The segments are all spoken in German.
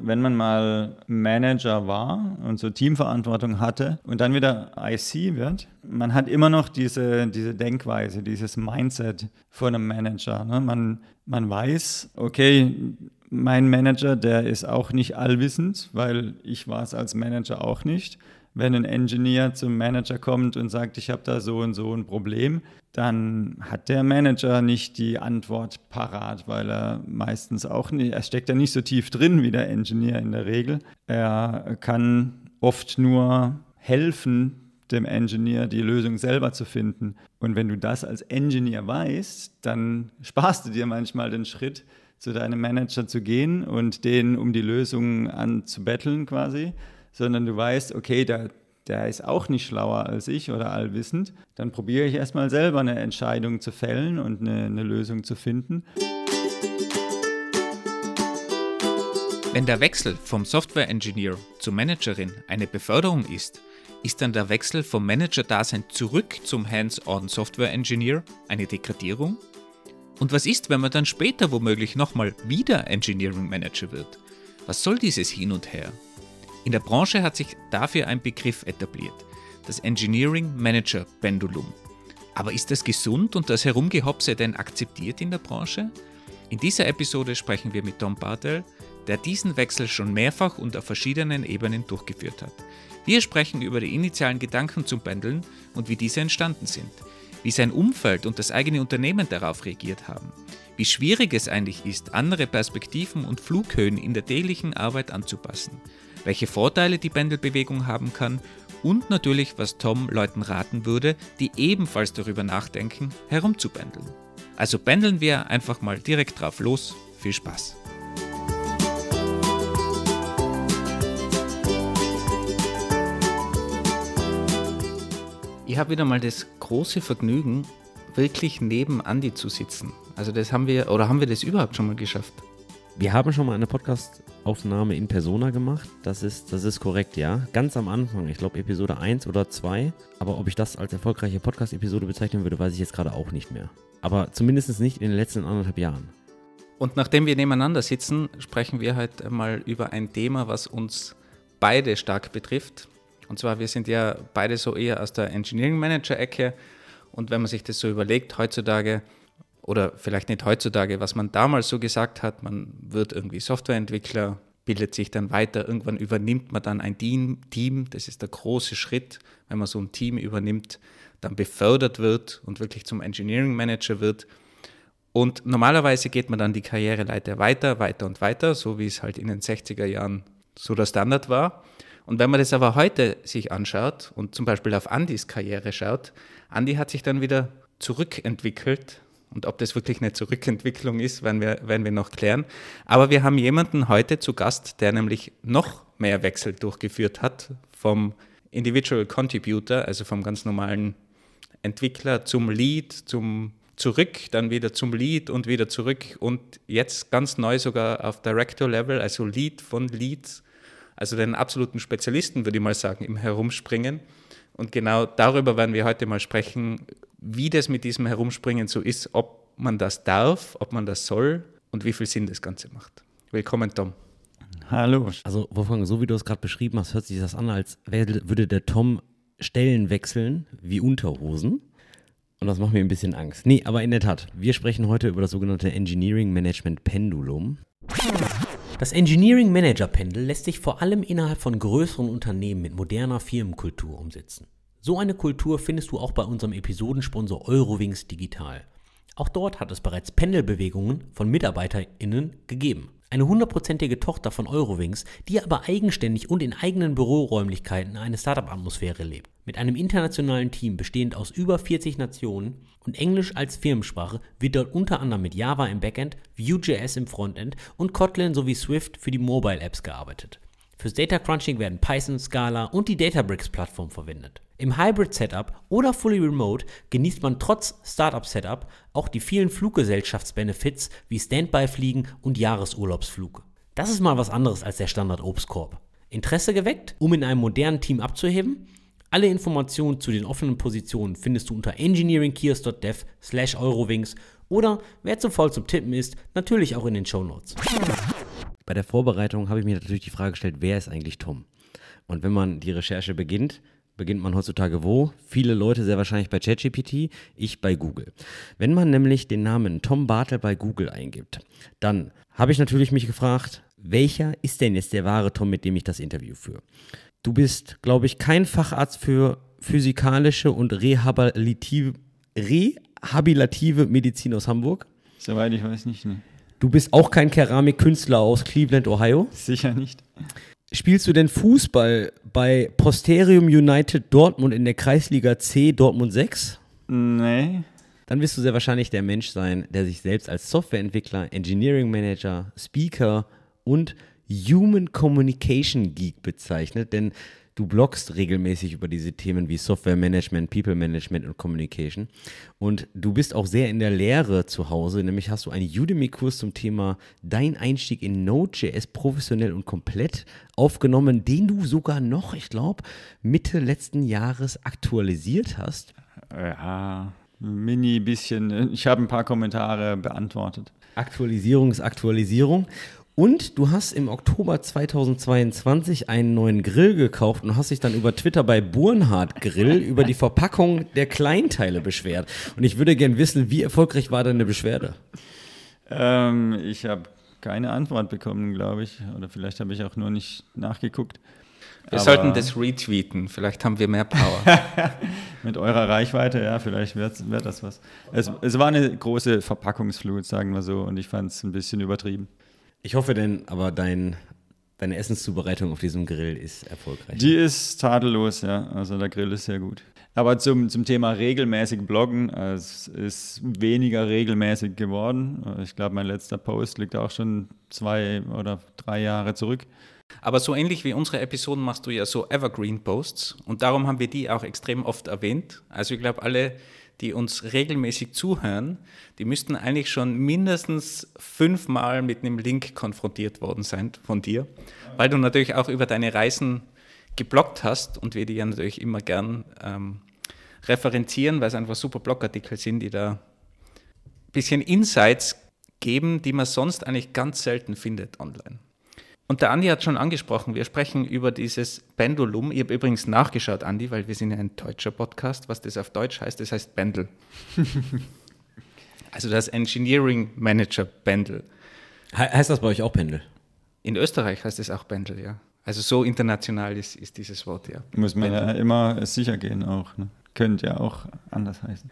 Wenn man mal Manager war und so Teamverantwortung hatte und dann wieder IC wird, man hat immer noch diese, diese Denkweise, dieses Mindset von einem Manager. Ne? Man, man weiß, okay, mein Manager, der ist auch nicht allwissend, weil ich war es als Manager auch nicht wenn ein Engineer zum Manager kommt und sagt, ich habe da so und so ein Problem, dann hat der Manager nicht die Antwort parat, weil er meistens auch nicht, er steckt da nicht so tief drin wie der Engineer in der Regel. Er kann oft nur helfen, dem Engineer die Lösung selber zu finden. Und wenn du das als Engineer weißt, dann sparst du dir manchmal den Schritt, zu deinem Manager zu gehen und den um die Lösung anzubetteln quasi, sondern du weißt, okay, der, der ist auch nicht schlauer als ich oder allwissend, dann probiere ich erstmal selber eine Entscheidung zu fällen und eine, eine Lösung zu finden. Wenn der Wechsel vom Software Engineer zur Managerin eine Beförderung ist, ist dann der Wechsel vom Manager-Dasein zurück zum Hands-on Software Engineer eine Degradierung? Und was ist, wenn man dann später womöglich nochmal wieder Engineering Manager wird? Was soll dieses Hin und Her? In der Branche hat sich dafür ein Begriff etabliert, das Engineering Manager Pendulum. Aber ist das gesund und das Herumgehopse denn akzeptiert in der Branche? In dieser Episode sprechen wir mit Tom Bartel, der diesen Wechsel schon mehrfach und auf verschiedenen Ebenen durchgeführt hat. Wir sprechen über die initialen Gedanken zum Pendeln und wie diese entstanden sind, wie sein Umfeld und das eigene Unternehmen darauf reagiert haben, wie schwierig es eigentlich ist, andere Perspektiven und Flughöhen in der täglichen Arbeit anzupassen welche Vorteile die Pendelbewegung haben kann und natürlich, was Tom Leuten raten würde, die ebenfalls darüber nachdenken, herumzubändeln. Also pendeln wir einfach mal direkt drauf los. Viel Spaß! Ich habe wieder mal das große Vergnügen, wirklich neben Andy zu sitzen. Also das haben wir, oder haben wir das überhaupt schon mal geschafft? wir haben schon mal eine Podcast-Aufnahme in Persona gemacht. Das ist, das ist korrekt, ja. Ganz am Anfang, ich glaube Episode 1 oder 2. Aber ob ich das als erfolgreiche Podcast-Episode bezeichnen würde, weiß ich jetzt gerade auch nicht mehr. Aber zumindest nicht in den letzten anderthalb Jahren. Und nachdem wir nebeneinander sitzen, sprechen wir heute halt mal über ein Thema, was uns beide stark betrifft. Und zwar, wir sind ja beide so eher aus der Engineering Manager-Ecke. Und wenn man sich das so überlegt, heutzutage oder vielleicht nicht heutzutage, was man damals so gesagt hat, man wird irgendwie Softwareentwickler, bildet sich dann weiter, irgendwann übernimmt man dann ein Team, das ist der große Schritt, wenn man so ein Team übernimmt, dann befördert wird und wirklich zum Engineering Manager wird. Und normalerweise geht man dann die Karriereleiter weiter, weiter und weiter, so wie es halt in den 60er Jahren so der Standard war. Und wenn man das aber heute sich anschaut und zum Beispiel auf Andys Karriere schaut, Andy hat sich dann wieder zurückentwickelt und ob das wirklich eine Zurückentwicklung ist, werden wir, werden wir noch klären. Aber wir haben jemanden heute zu Gast, der nämlich noch mehr Wechsel durchgeführt hat vom Individual Contributor, also vom ganz normalen Entwickler zum Lead, zum zurück, dann wieder zum Lead und wieder zurück und jetzt ganz neu sogar auf Director Level, also Lead von Lead, also den absoluten Spezialisten, würde ich mal sagen, im Herumspringen. Und genau darüber werden wir heute mal sprechen, wie das mit diesem Herumspringen so ist, ob man das darf, ob man das soll und wie viel Sinn das Ganze macht. Willkommen, Tom. Hallo. Also, Wolfgang, so wie du es gerade beschrieben hast, hört sich das an, als würde der Tom Stellen wechseln wie Unterhosen. Und das macht mir ein bisschen Angst. Nee, aber in der Tat, wir sprechen heute über das sogenannte Engineering Management Pendulum. Das Engineering Manager Pendel lässt sich vor allem innerhalb von größeren Unternehmen mit moderner Firmenkultur umsetzen. So eine Kultur findest du auch bei unserem Episodensponsor Eurowings Digital. Auch dort hat es bereits Pendelbewegungen von MitarbeiterInnen gegeben. Eine hundertprozentige Tochter von Eurowings, die aber eigenständig und in eigenen Büroräumlichkeiten eine Startup-Atmosphäre lebt. Mit einem internationalen Team bestehend aus über 40 Nationen und Englisch als Firmensprache wird dort unter anderem mit Java im Backend, Vue.js im Frontend und Kotlin sowie Swift für die Mobile-Apps gearbeitet. Fürs Data Crunching werden Python, Scala und die Databricks-Plattform verwendet. Im Hybrid-Setup oder Fully Remote genießt man trotz Startup-Setup auch die vielen Fluggesellschaftsbenefits wie Standby-Fliegen und Jahresurlaubsflug. Das ist mal was anderes als der Standard-Obstkorb. Interesse geweckt, um in einem modernen Team abzuheben? Alle Informationen zu den offenen Positionen findest du unter engineeringkiers.dev slash eurowings oder wer zu voll zum Tippen ist, natürlich auch in den Shownotes. Bei der Vorbereitung habe ich mir natürlich die Frage gestellt, wer ist eigentlich Tom? Und wenn man die Recherche beginnt, beginnt man heutzutage wo? Viele Leute sehr wahrscheinlich bei ChatGPT, ich bei Google. Wenn man nämlich den Namen Tom Bartel bei Google eingibt, dann habe ich natürlich mich gefragt, welcher ist denn jetzt der wahre Tom, mit dem ich das Interview führe? Du bist, glaube ich, kein Facharzt für physikalische und rehabilitative, rehabilitative Medizin aus Hamburg. Soweit ich weiß nicht. Ne. Du bist auch kein Keramikkünstler aus Cleveland, Ohio. Sicher nicht spielst du denn Fußball bei Posterium United Dortmund in der Kreisliga C Dortmund 6? Nee. Dann wirst du sehr wahrscheinlich der Mensch sein, der sich selbst als Softwareentwickler, Engineering Manager, Speaker und Human Communication Geek bezeichnet, denn Du bloggst regelmäßig über diese Themen wie Software Management, People Management und Communication. Und du bist auch sehr in der Lehre zu Hause, nämlich hast du einen Udemy-Kurs zum Thema Dein Einstieg in Node.js professionell und komplett aufgenommen, den du sogar noch, ich glaube, Mitte letzten Jahres aktualisiert hast. Ja, mini bisschen. Ich habe ein paar Kommentare beantwortet. Aktualisierung ist Aktualisierung. Und du hast im Oktober 2022 einen neuen Grill gekauft und hast dich dann über Twitter bei Burnhard Grill über die Verpackung der Kleinteile beschwert. Und ich würde gerne wissen, wie erfolgreich war deine Beschwerde? Ähm, ich habe keine Antwort bekommen, glaube ich. Oder vielleicht habe ich auch nur nicht nachgeguckt. Wir Aber sollten das retweeten. Vielleicht haben wir mehr Power. Mit eurer Reichweite, ja, vielleicht wird, wird das was. Es, es war eine große Verpackungsflut, sagen wir so. Und ich fand es ein bisschen übertrieben. Ich hoffe denn, aber dein, deine Essenszubereitung auf diesem Grill ist erfolgreich. Die ist tadellos, ja. Also der Grill ist sehr gut. Aber zum, zum Thema regelmäßig bloggen, äh, es ist weniger regelmäßig geworden. Äh, ich glaube, mein letzter Post liegt auch schon zwei oder drei Jahre zurück. Aber so ähnlich wie unsere Episoden machst du ja so Evergreen-Posts und darum haben wir die auch extrem oft erwähnt. Also ich glaube, alle die uns regelmäßig zuhören, die müssten eigentlich schon mindestens fünfmal mit einem Link konfrontiert worden sein von dir, weil du natürlich auch über deine Reisen geblockt hast und wir die ja natürlich immer gern ähm, referenzieren, weil es einfach super Blogartikel sind, die da ein bisschen Insights geben, die man sonst eigentlich ganz selten findet online. Und der Andi hat schon angesprochen, wir sprechen über dieses Pendulum. Ich habe übrigens nachgeschaut, Andi, weil wir sind ja ein deutscher Podcast, was das auf Deutsch heißt, das heißt Pendel. also das Engineering Manager Pendel. He heißt das bei euch auch Pendel? In Österreich heißt es auch Pendel, ja. Also so international ist, ist dieses Wort, ja. Muss man ja immer sicher gehen auch. Ne? Könnte ja auch anders heißen.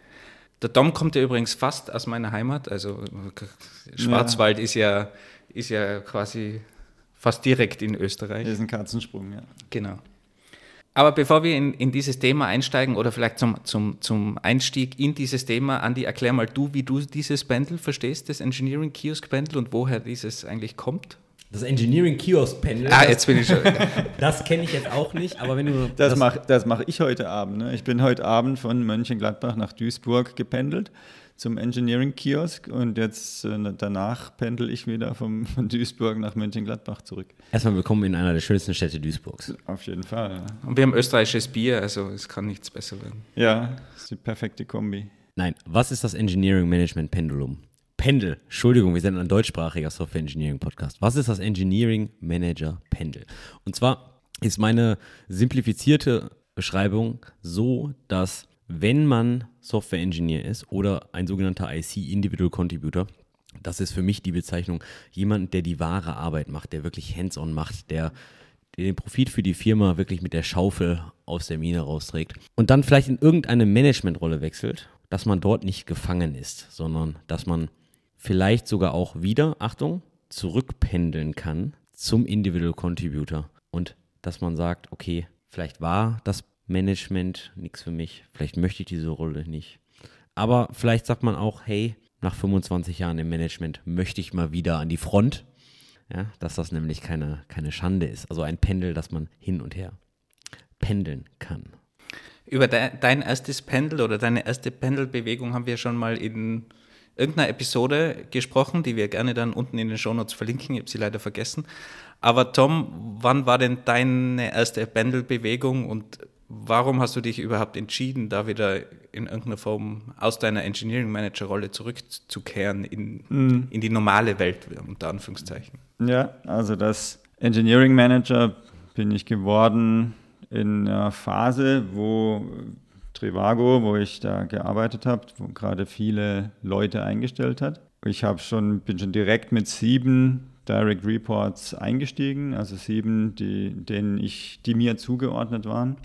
Der Dom kommt ja übrigens fast aus meiner Heimat. Also Schwarzwald ja. ist ja ist ja quasi fast direkt in Österreich. Das ist ein Katzensprung, ja. Genau. Aber bevor wir in, in dieses Thema einsteigen oder vielleicht zum, zum, zum Einstieg in dieses Thema, Andi, erklär mal du, wie du dieses Pendel verstehst, das Engineering Kiosk Pendel und woher dieses eigentlich kommt das Engineering Kiosk Panel. Ah, jetzt bin ich schon. das kenne ich jetzt auch nicht, aber wenn du. Das, das mache das mach ich heute Abend. Ne? Ich bin heute Abend von Mönchengladbach nach Duisburg gependelt zum Engineering Kiosk und jetzt äh, danach pendel ich wieder vom, von Duisburg nach Mönchengladbach zurück. Erstmal willkommen in einer der schönsten Städte Duisburgs. Auf jeden Fall. Ja. Und wir haben österreichisches Bier, also es kann nichts besser werden. Ja, ist die perfekte Kombi. Nein, was ist das Engineering Management Pendulum? Pendel. Entschuldigung, wir sind ein deutschsprachiger Software Engineering Podcast. Was ist das Engineering Manager Pendel? Und zwar ist meine simplifizierte Beschreibung so, dass wenn man Software Engineer ist oder ein sogenannter IC Individual Contributor, das ist für mich die Bezeichnung, jemand, der die wahre Arbeit macht, der wirklich hands-on macht, der den Profit für die Firma wirklich mit der Schaufel aus der Mine rausträgt und dann vielleicht in irgendeine Managementrolle wechselt, dass man dort nicht gefangen ist, sondern dass man vielleicht sogar auch wieder, Achtung, zurückpendeln kann zum Individual Contributor. Und dass man sagt, okay, vielleicht war das Management nichts für mich, vielleicht möchte ich diese Rolle nicht. Aber vielleicht sagt man auch, hey, nach 25 Jahren im Management möchte ich mal wieder an die Front, ja, dass das nämlich keine, keine Schande ist. Also ein Pendel, das man hin und her pendeln kann. Über de dein erstes Pendel oder deine erste Pendelbewegung haben wir schon mal in irgendeiner Episode gesprochen, die wir gerne dann unten in den Shownotes verlinken. Ich habe sie leider vergessen. Aber Tom, wann war denn deine erste Pendelbewegung und warum hast du dich überhaupt entschieden, da wieder in irgendeiner Form aus deiner Engineering Manager Rolle zurückzukehren in, mhm. in die normale Welt, unter Anführungszeichen? Ja, also das Engineering Manager bin ich geworden in einer Phase, wo Trivago, wo ich da gearbeitet habe, wo gerade viele Leute eingestellt hat. Ich habe schon, bin schon direkt mit sieben Direct Reports eingestiegen, also sieben, die, denen ich, die mir zugeordnet waren,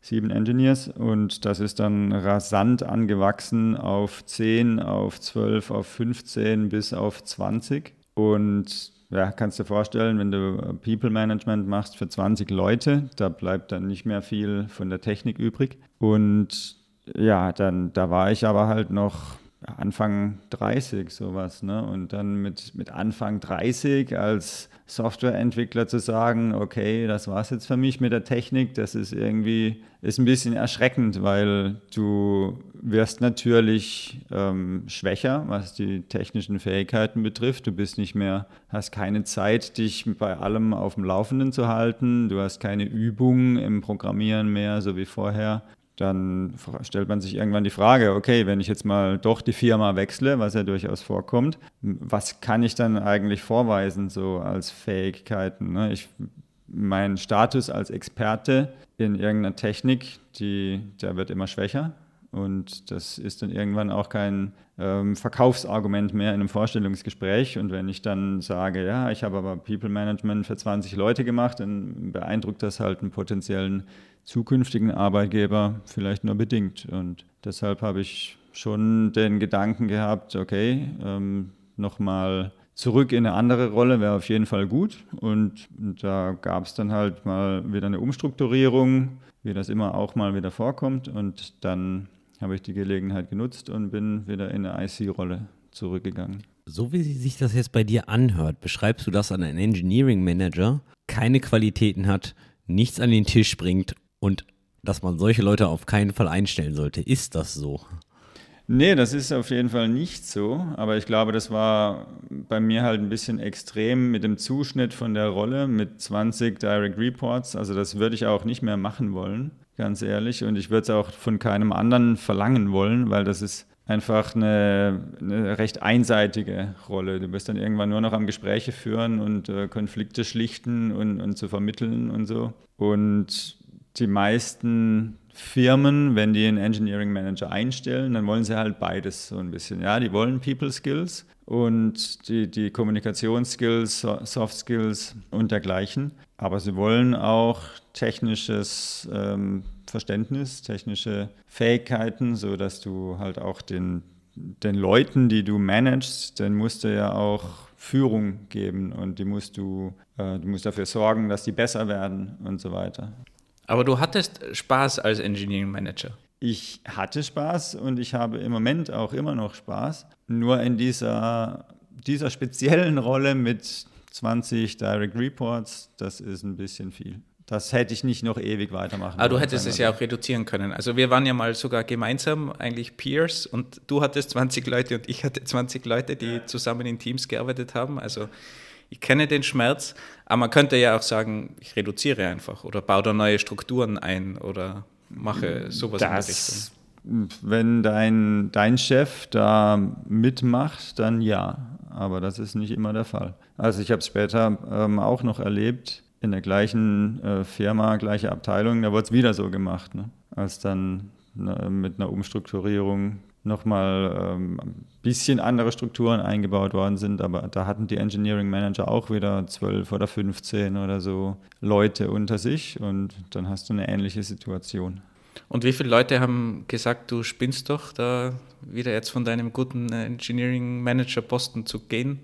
sieben Engineers. Und das ist dann rasant angewachsen auf 10, auf 12, auf 15 bis auf 20. Und ja, kannst du dir vorstellen, wenn du People Management machst für 20 Leute, da bleibt dann nicht mehr viel von der Technik übrig. Und ja, dann da war ich aber halt noch Anfang 30 sowas. Ne? Und dann mit, mit Anfang 30 als Softwareentwickler zu sagen, okay, das war's jetzt für mich mit der Technik, das ist irgendwie, ist ein bisschen erschreckend, weil du wirst natürlich ähm, schwächer, was die technischen Fähigkeiten betrifft. Du bist nicht mehr, hast keine Zeit, dich bei allem auf dem Laufenden zu halten. Du hast keine Übung im Programmieren mehr, so wie vorher dann stellt man sich irgendwann die Frage, okay, wenn ich jetzt mal doch die Firma wechsle, was ja durchaus vorkommt, was kann ich dann eigentlich vorweisen so als Fähigkeiten? Ne? Ich, mein Status als Experte in irgendeiner Technik, die, der wird immer schwächer. Und das ist dann irgendwann auch kein ähm, Verkaufsargument mehr in einem Vorstellungsgespräch. Und wenn ich dann sage, ja, ich habe aber People Management für 20 Leute gemacht, dann beeindruckt das halt einen potenziellen zukünftigen Arbeitgeber vielleicht nur bedingt. Und deshalb habe ich schon den Gedanken gehabt, okay, ähm, nochmal zurück in eine andere Rolle wäre auf jeden Fall gut. Und da gab es dann halt mal wieder eine Umstrukturierung, wie das immer auch mal wieder vorkommt. Und dann habe ich die Gelegenheit genutzt und bin wieder in eine IC-Rolle zurückgegangen. So wie sich das jetzt bei dir anhört, beschreibst du, das an einen Engineering Manager keine Qualitäten hat, nichts an den Tisch bringt und dass man solche Leute auf keinen Fall einstellen sollte. Ist das so? Nee, das ist auf jeden Fall nicht so. Aber ich glaube, das war bei mir halt ein bisschen extrem mit dem Zuschnitt von der Rolle mit 20 Direct Reports. Also das würde ich auch nicht mehr machen wollen, ganz ehrlich. Und ich würde es auch von keinem anderen verlangen wollen, weil das ist einfach eine, eine, recht einseitige Rolle. Du wirst dann irgendwann nur noch am Gespräche führen und äh, Konflikte schlichten und, und zu vermitteln und so. Und die meisten Firmen, wenn die einen Engineering Manager einstellen, dann wollen sie halt beides so ein bisschen. Ja, die wollen People Skills und die, die Kommunikationsskills, Soft Skills und dergleichen. Aber sie wollen auch technisches ähm, Verständnis, technische Fähigkeiten, sodass du halt auch den, den Leuten, die du managst, dann musst du ja auch Führung geben und die musst du, äh, du musst dafür sorgen, dass die besser werden und so weiter. Aber du hattest Spaß als Engineering Manager. Ich hatte Spaß und ich habe im Moment auch immer noch Spaß. Nur in dieser, dieser speziellen Rolle mit 20 Direct Reports, das ist ein bisschen viel. Das hätte ich nicht noch ewig weitermachen können. Aber du hättest es ja auch reduzieren können. Also wir waren ja mal sogar gemeinsam eigentlich Peers und du hattest 20 Leute und ich hatte 20 Leute, die zusammen in Teams gearbeitet haben. Also ich kenne den Schmerz, aber man könnte ja auch sagen, ich reduziere einfach oder baue da neue Strukturen ein oder mache sowas das, in der Richtung. Wenn dein, dein Chef da mitmacht, dann ja, aber das ist nicht immer der Fall. Also ich habe es später ähm, auch noch erlebt, in der gleichen äh, Firma, gleiche Abteilung, da wurde es wieder so gemacht, ne? als dann ne, mit einer Umstrukturierung nochmal ähm, ein bisschen andere Strukturen eingebaut worden sind, aber da hatten die Engineering Manager auch wieder 12 oder 15 oder so Leute unter sich und dann hast du eine ähnliche Situation. Und wie viele Leute haben gesagt, du spinnst doch, da wieder jetzt von deinem guten äh, Engineering Manager Posten zu gehen?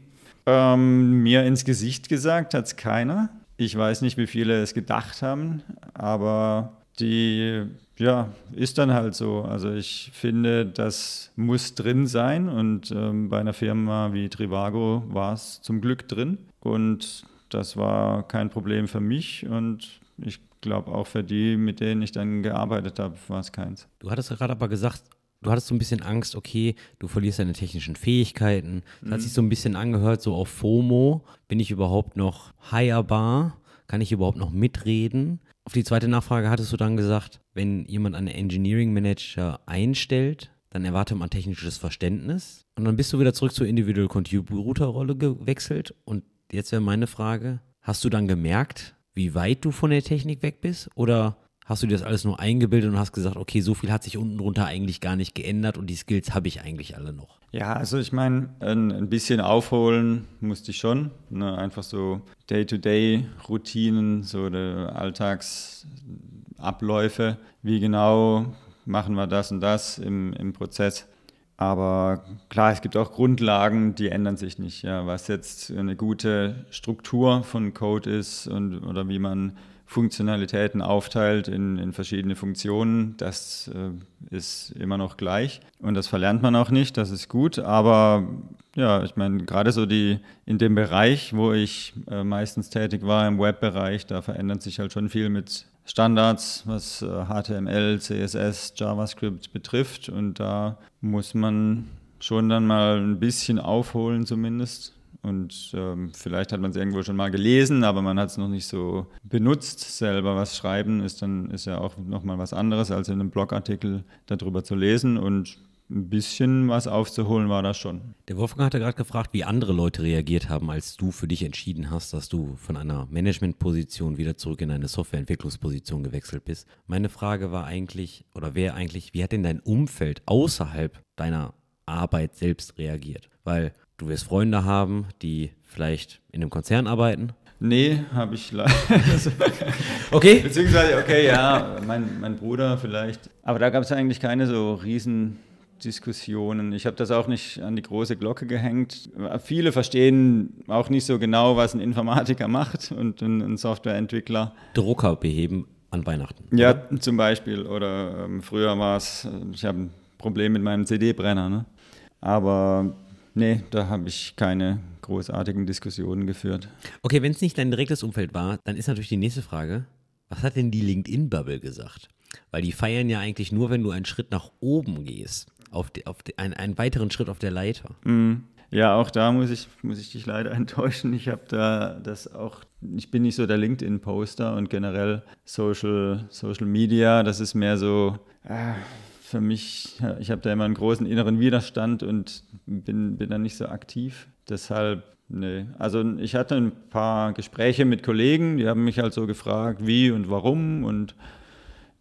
Ähm, mir ins Gesicht gesagt hat es keiner. Ich weiß nicht, wie viele es gedacht haben, aber die ja, ist dann halt so. Also ich finde, das muss drin sein und ähm, bei einer Firma wie Trivago war es zum Glück drin und das war kein Problem für mich und ich glaube auch für die, mit denen ich dann gearbeitet habe, war es keins. Du hattest gerade aber gesagt, du hattest so ein bisschen Angst, okay, du verlierst deine technischen Fähigkeiten. Das mhm. hat sich so ein bisschen angehört, so auf FOMO, bin ich überhaupt noch hirebar? Kann ich überhaupt noch mitreden? Auf die zweite Nachfrage hattest du dann gesagt, wenn jemand einen Engineering Manager einstellt, dann erwarte man technisches Verständnis. Und dann bist du wieder zurück zur Individual Contributor-Rolle gewechselt. Und jetzt wäre meine Frage, hast du dann gemerkt, wie weit du von der Technik weg bist? Oder Hast du dir das alles nur eingebildet und hast gesagt, okay, so viel hat sich unten drunter eigentlich gar nicht geändert und die Skills habe ich eigentlich alle noch? Ja, also ich meine, ein, ein, bisschen aufholen musste ich schon. Ne? Einfach so Day-to-Day-Routinen, so Alltagsabläufe. Wie genau machen wir das und das im, im Prozess? Aber klar, es gibt auch Grundlagen, die ändern sich nicht. Ja, was jetzt eine gute Struktur von Code ist und oder wie man Funktionalitäten aufteilt in, in verschiedene Funktionen. Das äh, ist immer noch gleich und das verlernt man auch nicht, das ist gut. Aber ja, ich meine, gerade so die in dem Bereich, wo ich äh, meistens tätig war, im Webbereich, da verändert sich halt schon viel mit Standards, was äh, HTML, CSS, JavaScript betrifft. Und da muss man schon dann mal ein bisschen aufholen zumindest und ähm, vielleicht hat man es irgendwo schon mal gelesen, aber man hat es noch nicht so benutzt selber. Was schreiben ist dann ist ja auch noch mal was anderes, als in einem Blogartikel darüber zu lesen. Und ein bisschen was aufzuholen war das schon. Der Wolfgang hatte gerade gefragt, wie andere Leute reagiert haben, als du für dich entschieden hast, dass du von einer Managementposition wieder zurück in eine Softwareentwicklungsposition gewechselt bist. Meine Frage war eigentlich, oder wäre eigentlich, wie hat denn dein Umfeld außerhalb deiner Arbeit selbst reagiert? Weil Du wirst Freunde haben, die vielleicht in einem Konzern arbeiten. Nee, habe ich leider. okay. Beziehungsweise, okay, ja, mein, mein Bruder vielleicht. Aber da gab es eigentlich keine so riesen Diskussionen. Ich habe das auch nicht an die große Glocke gehängt. Viele verstehen auch nicht so genau, was ein Informatiker macht und ein, ein Softwareentwickler. Drucker beheben an Weihnachten. Ja, zum Beispiel. Oder ähm, früher war es, ich habe ein Problem mit meinem CD-Brenner. Ne? Aber Nee, da habe ich keine großartigen Diskussionen geführt. Okay, wenn es nicht dein direktes Umfeld war, dann ist natürlich die nächste Frage, was hat denn die LinkedIn-Bubble gesagt? Weil die feiern ja eigentlich nur, wenn du einen Schritt nach oben gehst, auf, die, auf die, einen, einen, weiteren Schritt auf der Leiter. Mm. Ja, auch da muss ich, muss ich dich leider enttäuschen. Ich habe da das auch, ich bin nicht so der LinkedIn-Poster und generell Social, Social Media, das ist mehr so, äh, für mich, ich habe da immer einen großen inneren Widerstand und bin, bin dann nicht so aktiv. Deshalb, nee. Also ich hatte ein paar Gespräche mit Kollegen, die haben mich halt so gefragt, wie und warum und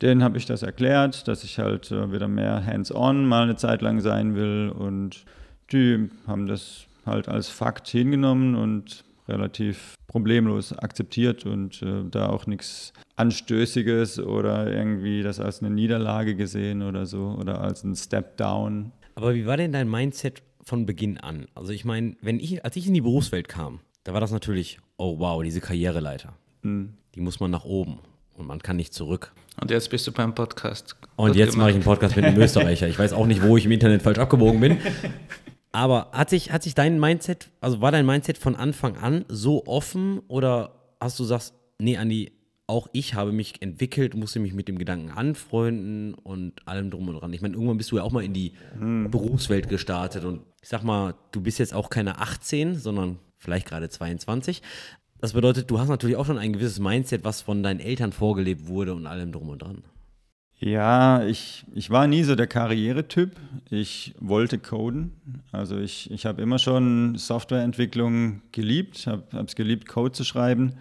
denen habe ich das erklärt, dass ich halt äh, wieder mehr hands-on mal eine Zeit lang sein will und die haben das halt als Fakt hingenommen und relativ problemlos akzeptiert und äh, da auch nichts Anstößiges oder irgendwie das als eine Niederlage gesehen oder so oder als ein Step Down. Aber wie war denn dein Mindset von Beginn an? Also ich meine, wenn ich, als ich in die Berufswelt kam, da war das natürlich, oh wow, diese Karriereleiter. Mhm. Die muss man nach oben und man kann nicht zurück. Und jetzt bist du beim Podcast. Und jetzt gemacht. mache ich einen Podcast mit einem Österreicher. Ich weiß auch nicht, wo ich im Internet falsch abgebogen bin. Aber hat sich, hat sich dein Mindset, also war dein Mindset von Anfang an so offen oder hast du sagst, nee, Andi, auch ich habe mich entwickelt, musste mich mit dem Gedanken anfreunden und allem drum und dran. Ich meine, irgendwann bist du ja auch mal in die hm. Berufswelt gestartet und ich sag mal, du bist jetzt auch keine 18, sondern vielleicht gerade 22. Das bedeutet, du hast natürlich auch schon ein gewisses Mindset, was von deinen Eltern vorgelebt wurde und allem drum und dran. Ja, ich, ich war nie so der Karrieretyp. Ich wollte coden. Also ich, ich habe immer schon Softwareentwicklung geliebt, habe es geliebt, Code zu schreiben.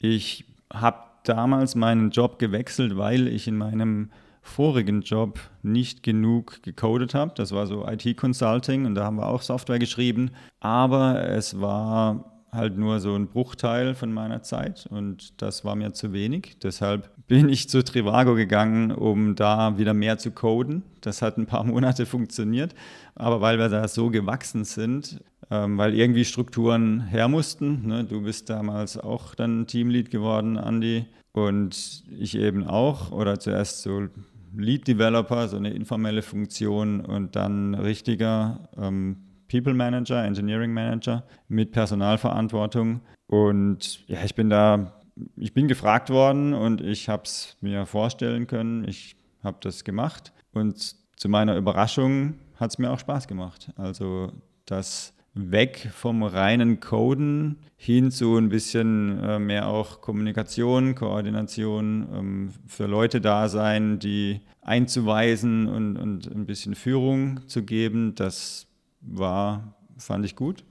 Ich habe damals meinen Job gewechselt, weil ich in meinem vorigen Job nicht genug gecodet habe. Das war so IT-Consulting und da haben wir auch Software geschrieben. Aber es war halt nur so ein Bruchteil von meiner Zeit und das war mir zu wenig. Deshalb bin ich zu Trivago gegangen, um da wieder mehr zu coden. Das hat ein paar Monate funktioniert, aber weil wir da so gewachsen sind, ähm, weil irgendwie Strukturen her mussten. Ne, du bist damals auch dann Teamlead geworden, Andy. Und ich eben auch, oder zuerst so Lead Developer, so eine informelle Funktion und dann richtiger ähm, People Manager, Engineering Manager mit Personalverantwortung. Und ja, ich bin da, ich bin gefragt worden und ich habe es mir vorstellen können. Ich habe das gemacht und zu meiner Überraschung hat es mir auch Spaß gemacht. Also das weg vom reinen Coden hin zu ein bisschen äh, mehr auch Kommunikation, Koordination, ähm, für Leute da sein, die einzuweisen und, und ein bisschen Führung zu geben. Das war, fand ich gut.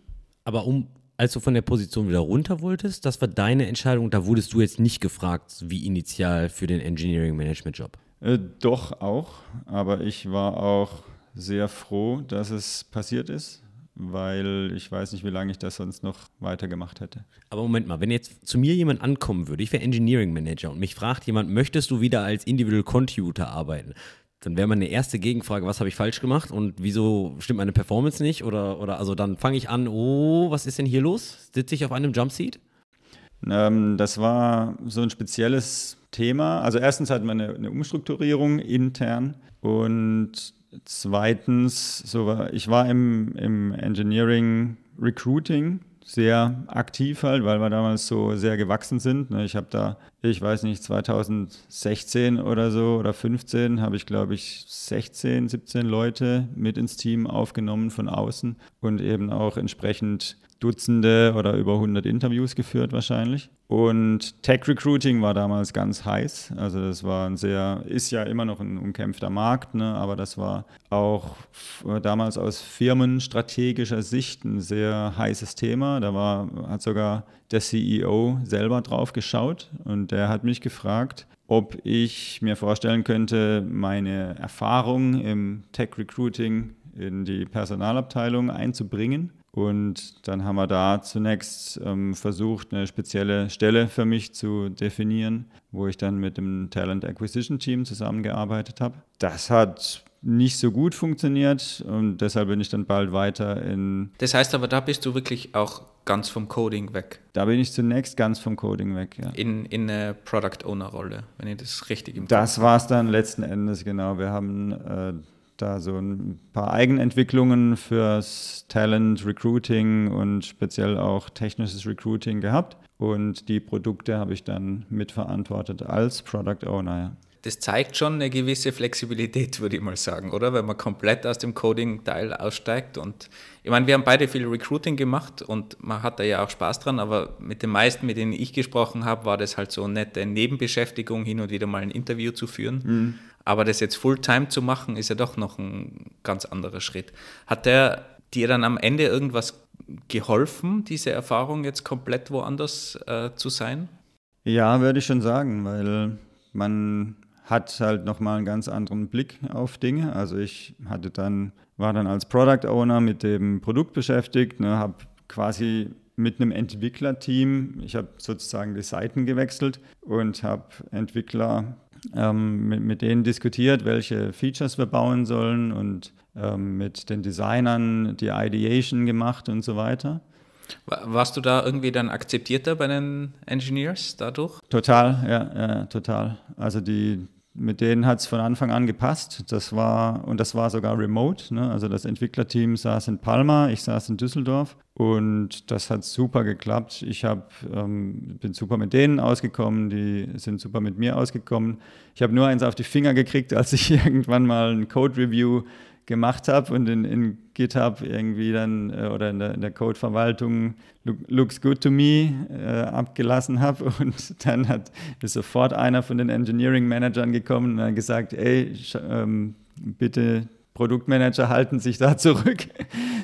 Aber um, als du von der Position wieder runter wolltest, das war deine Entscheidung, da wurdest du jetzt nicht gefragt, wie initial für den Engineering Management Job. Äh, doch auch, aber ich war auch sehr froh, dass es passiert ist, weil ich weiß nicht, wie lange ich das sonst noch weitergemacht hätte. Aber Moment mal, wenn jetzt zu mir jemand ankommen würde, ich wäre Engineering Manager und mich fragt jemand, möchtest du wieder als Individual Contributor arbeiten? Dann wäre meine erste Gegenfrage, was habe ich falsch gemacht und wieso stimmt meine Performance nicht? Oder, oder also dann fange ich an, oh, was ist denn hier los? Sitze ich auf einem Jumpseat? Ähm, das war so ein spezielles Thema. Also erstens hatten wir eine, eine Umstrukturierung intern und zweitens, so, ich war im, im Engineering Recruiting sehr aktiv halt, weil wir damals so sehr gewachsen sind. Ne? Ich habe da, ich weiß nicht, 2016 oder so oder 15 habe ich, glaube ich, 16, 17 Leute mit ins Team aufgenommen von außen und eben auch entsprechend Dutzende oder über 100 Interviews geführt wahrscheinlich. Und Tech Recruiting war damals ganz heiß. Also das war ein sehr, ist ja immer noch ein umkämpfter Markt, ne? aber das war auch äh, damals aus firmenstrategischer Sicht ein sehr heißes Thema. Da war, hat sogar der CEO selber drauf geschaut und der hat mich gefragt, ob ich mir vorstellen könnte, meine Erfahrung im Tech Recruiting in die Personalabteilung einzubringen und dann haben wir da zunächst ähm, versucht, eine spezielle Stelle für mich zu definieren, wo ich dann mit dem Talent Acquisition Team zusammengearbeitet habe. Das hat nicht so gut funktioniert und deshalb bin ich dann bald weiter in. Das heißt aber, da bist du wirklich auch ganz vom Coding weg. Da bin ich zunächst ganz vom Coding weg, ja. In, in eine Product Owner Rolle, wenn ich das richtig im Das war es dann letzten Endes, genau. Wir haben. Äh, da so ein paar Eigenentwicklungen fürs Talent Recruiting und speziell auch technisches Recruiting gehabt. Und die Produkte habe ich dann mitverantwortet als Product Owner. Das zeigt schon eine gewisse Flexibilität, würde ich mal sagen, oder? Wenn man komplett aus dem Coding-Teil aussteigt. Und ich meine, wir haben beide viel Recruiting gemacht und man hat da ja auch Spaß dran, aber mit den meisten, mit denen ich gesprochen habe, war das halt so eine nette Nebenbeschäftigung, hin und wieder mal ein Interview zu führen. Mhm. Aber das jetzt Fulltime zu machen, ist ja doch noch ein ganz anderer Schritt. Hat der dir dann am Ende irgendwas geholfen, diese Erfahrung jetzt komplett woanders äh, zu sein? Ja, würde ich schon sagen, weil man hat halt nochmal einen ganz anderen Blick auf Dinge. Also ich hatte dann, war dann als Product Owner mit dem Produkt beschäftigt, ne, habe quasi mit einem Entwicklerteam, ich habe sozusagen die Seiten gewechselt und habe Entwickler ähm, mit, mit denen diskutiert, welche Features wir bauen sollen und ähm, mit den Designern die Ideation gemacht und so weiter. Warst du da irgendwie dann akzeptierter bei den Engineers dadurch? Total, ja, ja total. Also die, mit denen hat es von Anfang an gepasst. Das war, und das war sogar remote. Ne? Also das Entwicklerteam saß in Palma, ich saß in Düsseldorf und das hat super geklappt. Ich hab, ähm, bin super mit denen ausgekommen, die sind super mit mir ausgekommen. Ich habe nur eins auf die Finger gekriegt, als ich irgendwann mal ein Code-Review gemacht habe und in, in GitHub irgendwie dann äh, oder in der, in der Codeverwaltung look, Looks Good to Me äh, abgelassen habe. Und dann hat, ist sofort einer von den Engineering Managern gekommen und hat gesagt, ey, ähm, bitte Produktmanager halten sich da zurück.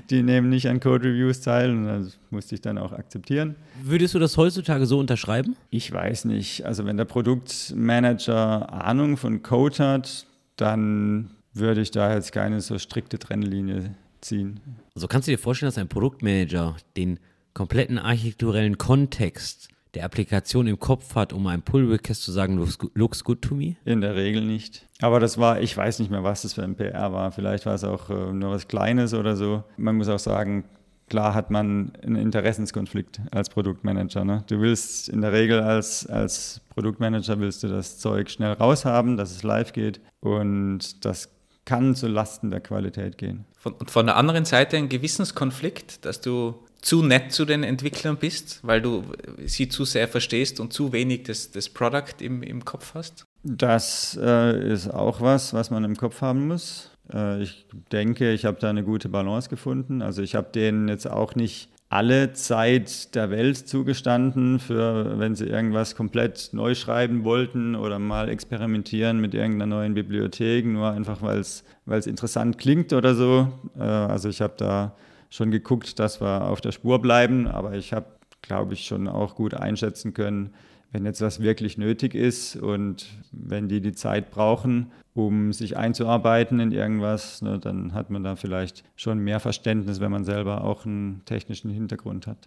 Die nehmen nicht an Code Reviews teil und das musste ich dann auch akzeptieren. Würdest du das heutzutage so unterschreiben? Ich weiß nicht. Also wenn der Produktmanager Ahnung von Code hat, dann würde ich da jetzt keine so strikte Trennlinie ziehen. Also kannst du dir vorstellen, dass ein Produktmanager den kompletten architekturellen Kontext der Applikation im Kopf hat, um einem Pull Request zu sagen, looks, looks good to me? In der Regel nicht. Aber das war, ich weiß nicht mehr, was das für ein PR war. Vielleicht war es auch äh, nur was Kleines oder so. Man muss auch sagen, klar hat man einen Interessenskonflikt als Produktmanager. Ne? Du willst in der Regel als, als Produktmanager willst du das Zeug schnell raushaben, dass es live geht und das kann zu Lasten der Qualität gehen. Von, und von der anderen Seite ein Gewissenskonflikt, dass du zu nett zu den Entwicklern bist, weil du sie zu sehr verstehst und zu wenig das, das Product im, im Kopf hast? Das äh, ist auch was, was man im Kopf haben muss. Äh, ich denke, ich habe da eine gute Balance gefunden. Also ich habe denen jetzt auch nicht alle Zeit der Welt zugestanden, für wenn sie irgendwas komplett neu schreiben wollten oder mal experimentieren mit irgendeiner neuen Bibliothek, nur einfach weil es interessant klingt oder so. Äh, also ich habe da schon geguckt, dass wir auf der Spur bleiben, aber ich habe, glaube ich, schon auch gut einschätzen können, wenn jetzt was wirklich nötig ist und wenn die die Zeit brauchen, um sich einzuarbeiten in irgendwas, ne, dann hat man da vielleicht schon mehr Verständnis, wenn man selber auch einen technischen Hintergrund hat.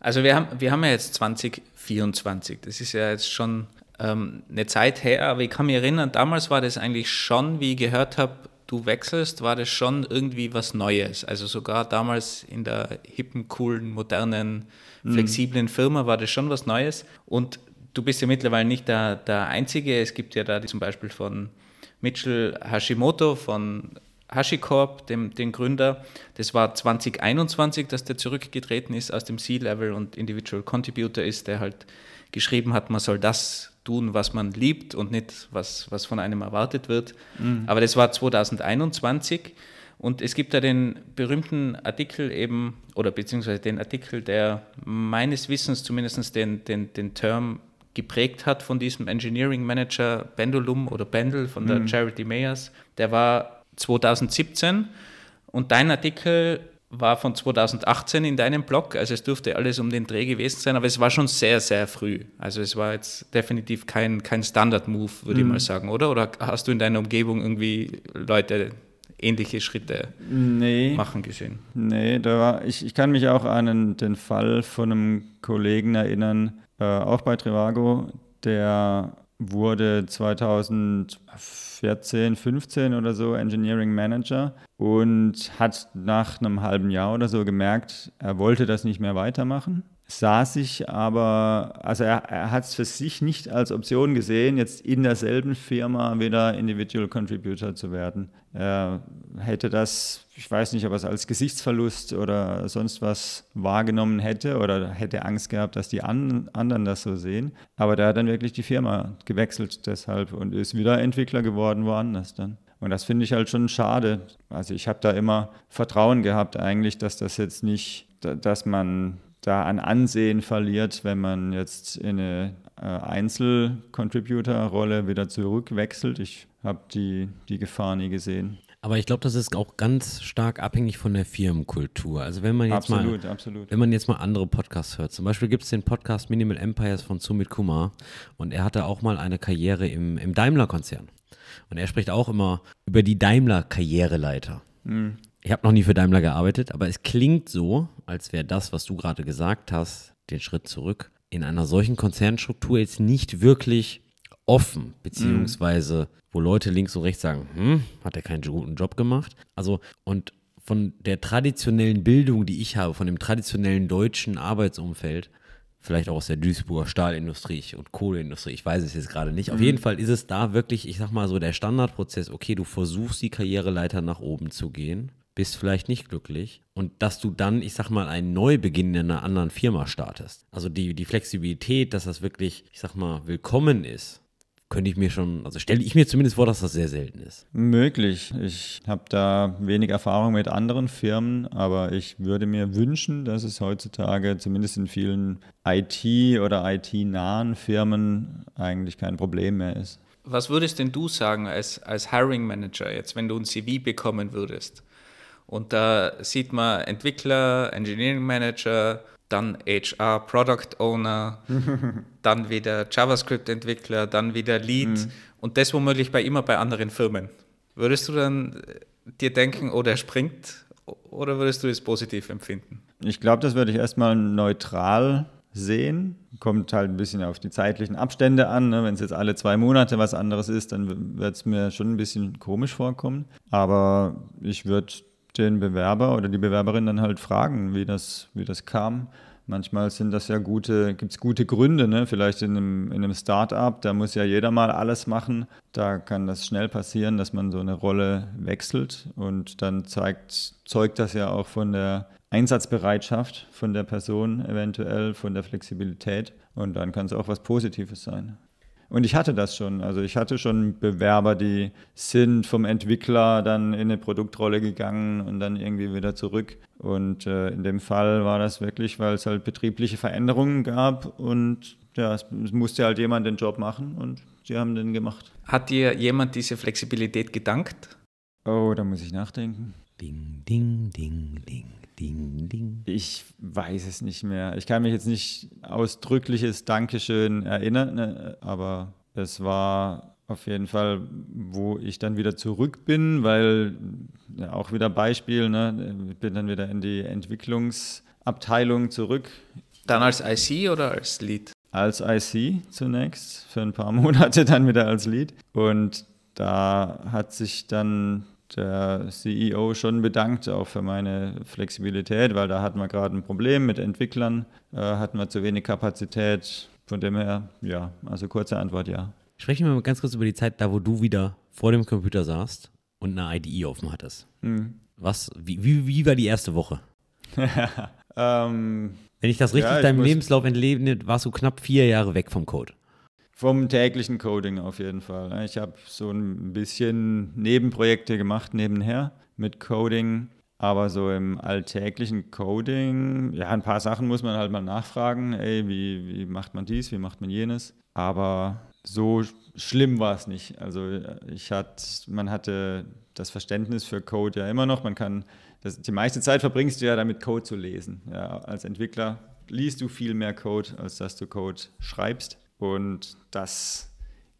Also wir haben, wir haben ja jetzt 2024, das ist ja jetzt schon ähm, eine Zeit her, aber ich kann mich erinnern, damals war das eigentlich schon, wie ich gehört habe, du wechselst, war das schon irgendwie was Neues. Also sogar damals in der hippen, coolen, modernen, mhm. flexiblen mhm. Firma war das schon was Neues. Und du bist ja mittlerweile nicht der, der Einzige. Es gibt ja da die, zum Beispiel von Mitchell Hashimoto, von HashiCorp, dem, dem Gründer. Das war 2021, dass der zurückgetreten ist aus dem C-Level und Individual Contributor ist, der halt geschrieben hat, man soll das tun, was man liebt und nicht, was, was von einem erwartet wird. Mhm. Aber das war 2021. Und es gibt da den berühmten Artikel eben, oder beziehungsweise den Artikel, der meines Wissens zumindest den, den, den Term geprägt hat von diesem Engineering Manager Bendelum oder Bendel von der mhm. Charity Mayers. Der war 2017 und dein Artikel war von 2018 in deinem Blog, also es dürfte alles um den Dreh gewesen sein, aber es war schon sehr, sehr früh. Also es war jetzt definitiv kein, kein Standard-Move, würde mhm. ich mal sagen, oder? Oder hast du in deiner Umgebung irgendwie Leute ähnliche Schritte nee. machen gesehen? Nee, da war, ich, ich kann mich auch an den Fall von einem Kollegen erinnern, äh, auch bei Trivago, der wurde 2014, 15 oder so Engineering Manager und hat nach einem halben Jahr oder so gemerkt, er wollte das nicht mehr weitermachen sah sich aber, also er, er hat es für sich nicht als Option gesehen, jetzt in derselben Firma wieder Individual Contributor zu werden. Er hätte das, ich weiß nicht, ob er es als Gesichtsverlust oder sonst was wahrgenommen hätte oder hätte Angst gehabt, dass die an, anderen das so sehen. Aber der hat dann wirklich die Firma gewechselt deshalb und ist wieder Entwickler geworden, woanders dann. Und das finde ich halt schon schade. Also ich habe da immer Vertrauen gehabt eigentlich, dass das jetzt nicht, dass man da an Ansehen verliert, wenn man jetzt in eine äh, einzel contributor rolle wieder zurückwechselt. Ich habe die, die Gefahr nie gesehen. Aber ich glaube, das ist auch ganz stark abhängig von der Firmenkultur. Also wenn man jetzt absolut, mal, absolut. wenn man jetzt mal andere Podcasts hört, zum Beispiel gibt es den Podcast Minimal Empires von Sumit Kumar und er hatte auch mal eine Karriere im, im Daimler-Konzern. Und er spricht auch immer über die Daimler-Karriereleiter. Mhm. Ich habe noch nie für Daimler gearbeitet, aber es klingt so, als wäre das, was du gerade gesagt hast, den Schritt zurück, in einer solchen Konzernstruktur jetzt nicht wirklich offen, mhm. beziehungsweise wo Leute links und rechts sagen, hm, hat er keinen guten Job gemacht. Also, und von der traditionellen Bildung, die ich habe, von dem traditionellen deutschen Arbeitsumfeld, vielleicht auch aus der Duisburger Stahlindustrie und Kohleindustrie, ich weiß es jetzt gerade nicht. Auf mhm. jeden Fall ist es da wirklich, ich sag mal so, der Standardprozess, okay, du versuchst die Karriereleiter nach oben zu gehen bist vielleicht nicht glücklich und dass du dann, ich sag mal, einen Neubeginn in einer anderen Firma startest. Also die, die Flexibilität, dass das wirklich, ich sag mal, willkommen ist, könnte ich mir schon, also stelle ich mir zumindest vor, dass das sehr selten ist. Möglich. Ich habe da wenig Erfahrung mit anderen Firmen, aber ich würde mir wünschen, dass es heutzutage zumindest in vielen IT- oder IT-nahen Firmen eigentlich kein Problem mehr ist. Was würdest denn du sagen als, als Hiring Manager jetzt, wenn du ein CV bekommen würdest? Und da sieht man Entwickler, Engineering Manager, dann HR, Product Owner, dann wieder JavaScript-Entwickler, dann wieder Lead mhm. und das womöglich bei immer bei anderen Firmen. Würdest du dann äh, dir denken, oh, der springt, oder würdest du es positiv empfinden? Ich glaube, das würde ich erstmal neutral sehen. Kommt halt ein bisschen auf die zeitlichen Abstände an. Ne? Wenn es jetzt alle zwei Monate was anderes ist, dann wird es mir schon ein bisschen komisch vorkommen. Aber ich würde den Bewerber oder die Bewerberin dann halt fragen, wie das, wie das kam. Manchmal sind das ja gute, gibt es gute Gründe, ne? vielleicht in einem, in einem Start-up, da muss ja jeder mal alles machen. Da kann das schnell passieren, dass man so eine Rolle wechselt und dann zeigt, zeugt das ja auch von der Einsatzbereitschaft von der Person eventuell, von der Flexibilität und dann kann es auch was Positives sein. Und ich hatte das schon. Also ich hatte schon Bewerber, die sind vom Entwickler dann in eine Produktrolle gegangen und dann irgendwie wieder zurück. Und äh, in dem Fall war das wirklich, weil es halt betriebliche Veränderungen gab und ja, es, es musste halt jemand den Job machen und sie haben den gemacht. Hat dir jemand diese Flexibilität gedankt? Oh, da muss ich nachdenken. Ding, ding, ding, ding. Ding, ding. Ich weiß es nicht mehr. Ich kann mich jetzt nicht ausdrückliches Dankeschön erinnern, ne, aber es war auf jeden Fall, wo ich dann wieder zurück bin, weil ja, auch wieder Beispiel, ne? ich bin dann wieder in die Entwicklungsabteilung zurück. Dann als IC oder als Lead? Als IC zunächst, für ein paar Monate dann wieder als Lead. Und da hat sich dann der CEO schon bedankt, auch für meine Flexibilität, weil da hatten wir gerade ein Problem mit Entwicklern, äh, hatten wir zu wenig Kapazität. Von dem her, ja, also kurze Antwort, ja. Sprechen wir mal ganz kurz über die Zeit, da wo du wieder vor dem Computer saßt und eine IDE offen hattest. Hm. Was, wie, wie, wie war die erste Woche? ähm, Wenn ich das richtig ja, deinem Lebenslauf entlebe, warst du knapp vier Jahre weg vom Code. Vom täglichen Coding auf jeden Fall. Ich habe so ein bisschen Nebenprojekte gemacht nebenher mit Coding. Aber so im alltäglichen Coding, ja, ein paar Sachen muss man halt mal nachfragen. Ey, wie, wie macht man dies, wie macht man jenes? Aber so schlimm war es nicht. Also ich hatte, man hatte das Verständnis für Code ja immer noch. Man kann, das, die meiste Zeit verbringst du ja damit, Code zu lesen. Ja, als Entwickler liest du viel mehr Code, als dass du Code schreibst. Und das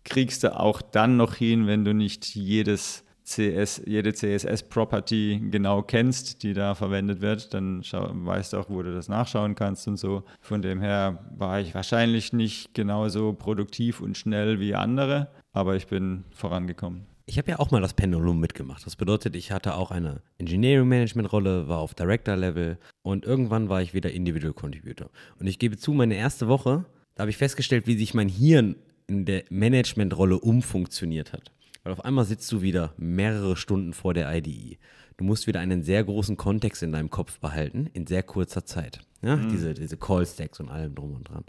kriegst du auch dann noch hin, wenn du nicht jedes CS, jede CSS-Property genau kennst, die da verwendet wird, dann schau, weißt du auch, wo du das nachschauen kannst und so. Von dem her war ich wahrscheinlich nicht genauso produktiv und schnell wie andere, aber ich bin vorangekommen. Ich habe ja auch mal das Pendulum mitgemacht. Das bedeutet, ich hatte auch eine Engineering-Management-Rolle, war auf Director-Level und irgendwann war ich wieder Individual Contributor. Und ich gebe zu, meine erste Woche da habe ich festgestellt, wie sich mein Hirn in der Managementrolle umfunktioniert hat. Weil auf einmal sitzt du wieder mehrere Stunden vor der IDE. Du musst wieder einen sehr großen Kontext in deinem Kopf behalten, in sehr kurzer Zeit. Ja, mhm. diese, diese Call-Stacks und allem drum und dran.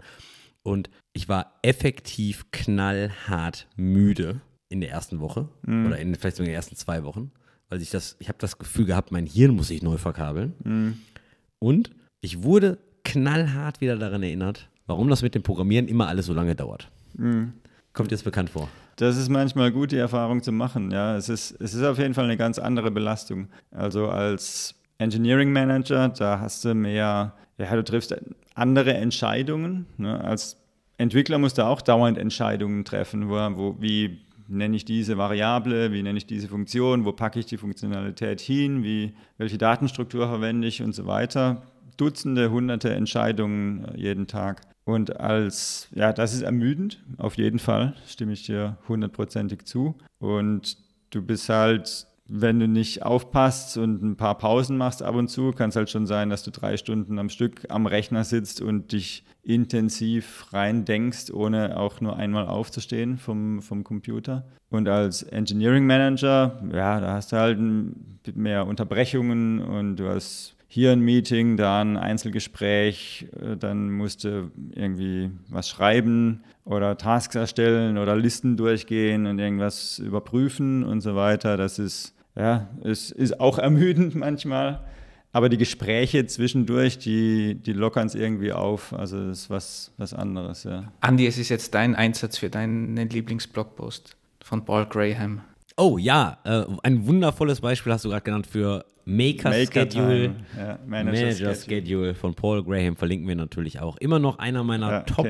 Und ich war effektiv knallhart müde in der ersten Woche mhm. oder in, vielleicht sogar in den ersten zwei Wochen, weil ich das, ich habe das Gefühl gehabt, mein Hirn muss sich neu verkabeln. Mhm. Und ich wurde knallhart wieder daran erinnert, warum das mit dem Programmieren immer alles so lange dauert. Mhm. Kommt jetzt bekannt vor. Das ist manchmal gut, die Erfahrung zu machen. Ja, es ist, es ist auf jeden Fall eine ganz andere Belastung. Also als Engineering Manager, da hast du mehr, ja, du triffst andere Entscheidungen. Ne? Als Entwickler musst du auch dauernd Entscheidungen treffen, wo, wo wie nenne ich diese Variable, wie nenne ich diese Funktion, wo packe ich die Funktionalität hin, wie, welche Datenstruktur verwende ich und so weiter. Dutzende, hunderte Entscheidungen äh, jeden Tag. Und als, ja, das ist ermüdend, auf jeden Fall, stimme ich dir hundertprozentig zu. Und du bist halt, wenn du nicht aufpasst und ein paar Pausen machst ab und zu, kann es halt schon sein, dass du drei Stunden am Stück am Rechner sitzt und dich intensiv rein denkst, ohne auch nur einmal aufzustehen vom, vom Computer. Und als Engineering Manager, ja, da hast du halt mehr Unterbrechungen und du hast hier ein Meeting, da ein Einzelgespräch, äh, dann musste irgendwie was schreiben oder Tasks erstellen oder Listen durchgehen und irgendwas überprüfen und so weiter. Das ist, ja, es ist auch ermüdend manchmal. Aber die Gespräche zwischendurch, die, die lockern es irgendwie auf. Also es ist was, was anderes, ja. Andi, es ist jetzt dein Einsatz für deinen Lieblingsblogpost von Paul Graham. Oh ja, äh, ein wundervolles Beispiel hast du gerade genannt für Maker, Maker Schedule, ja, Manager, Manager Schedule. Schedule. von Paul Graham verlinken wir natürlich auch. Immer noch einer meiner ja, Top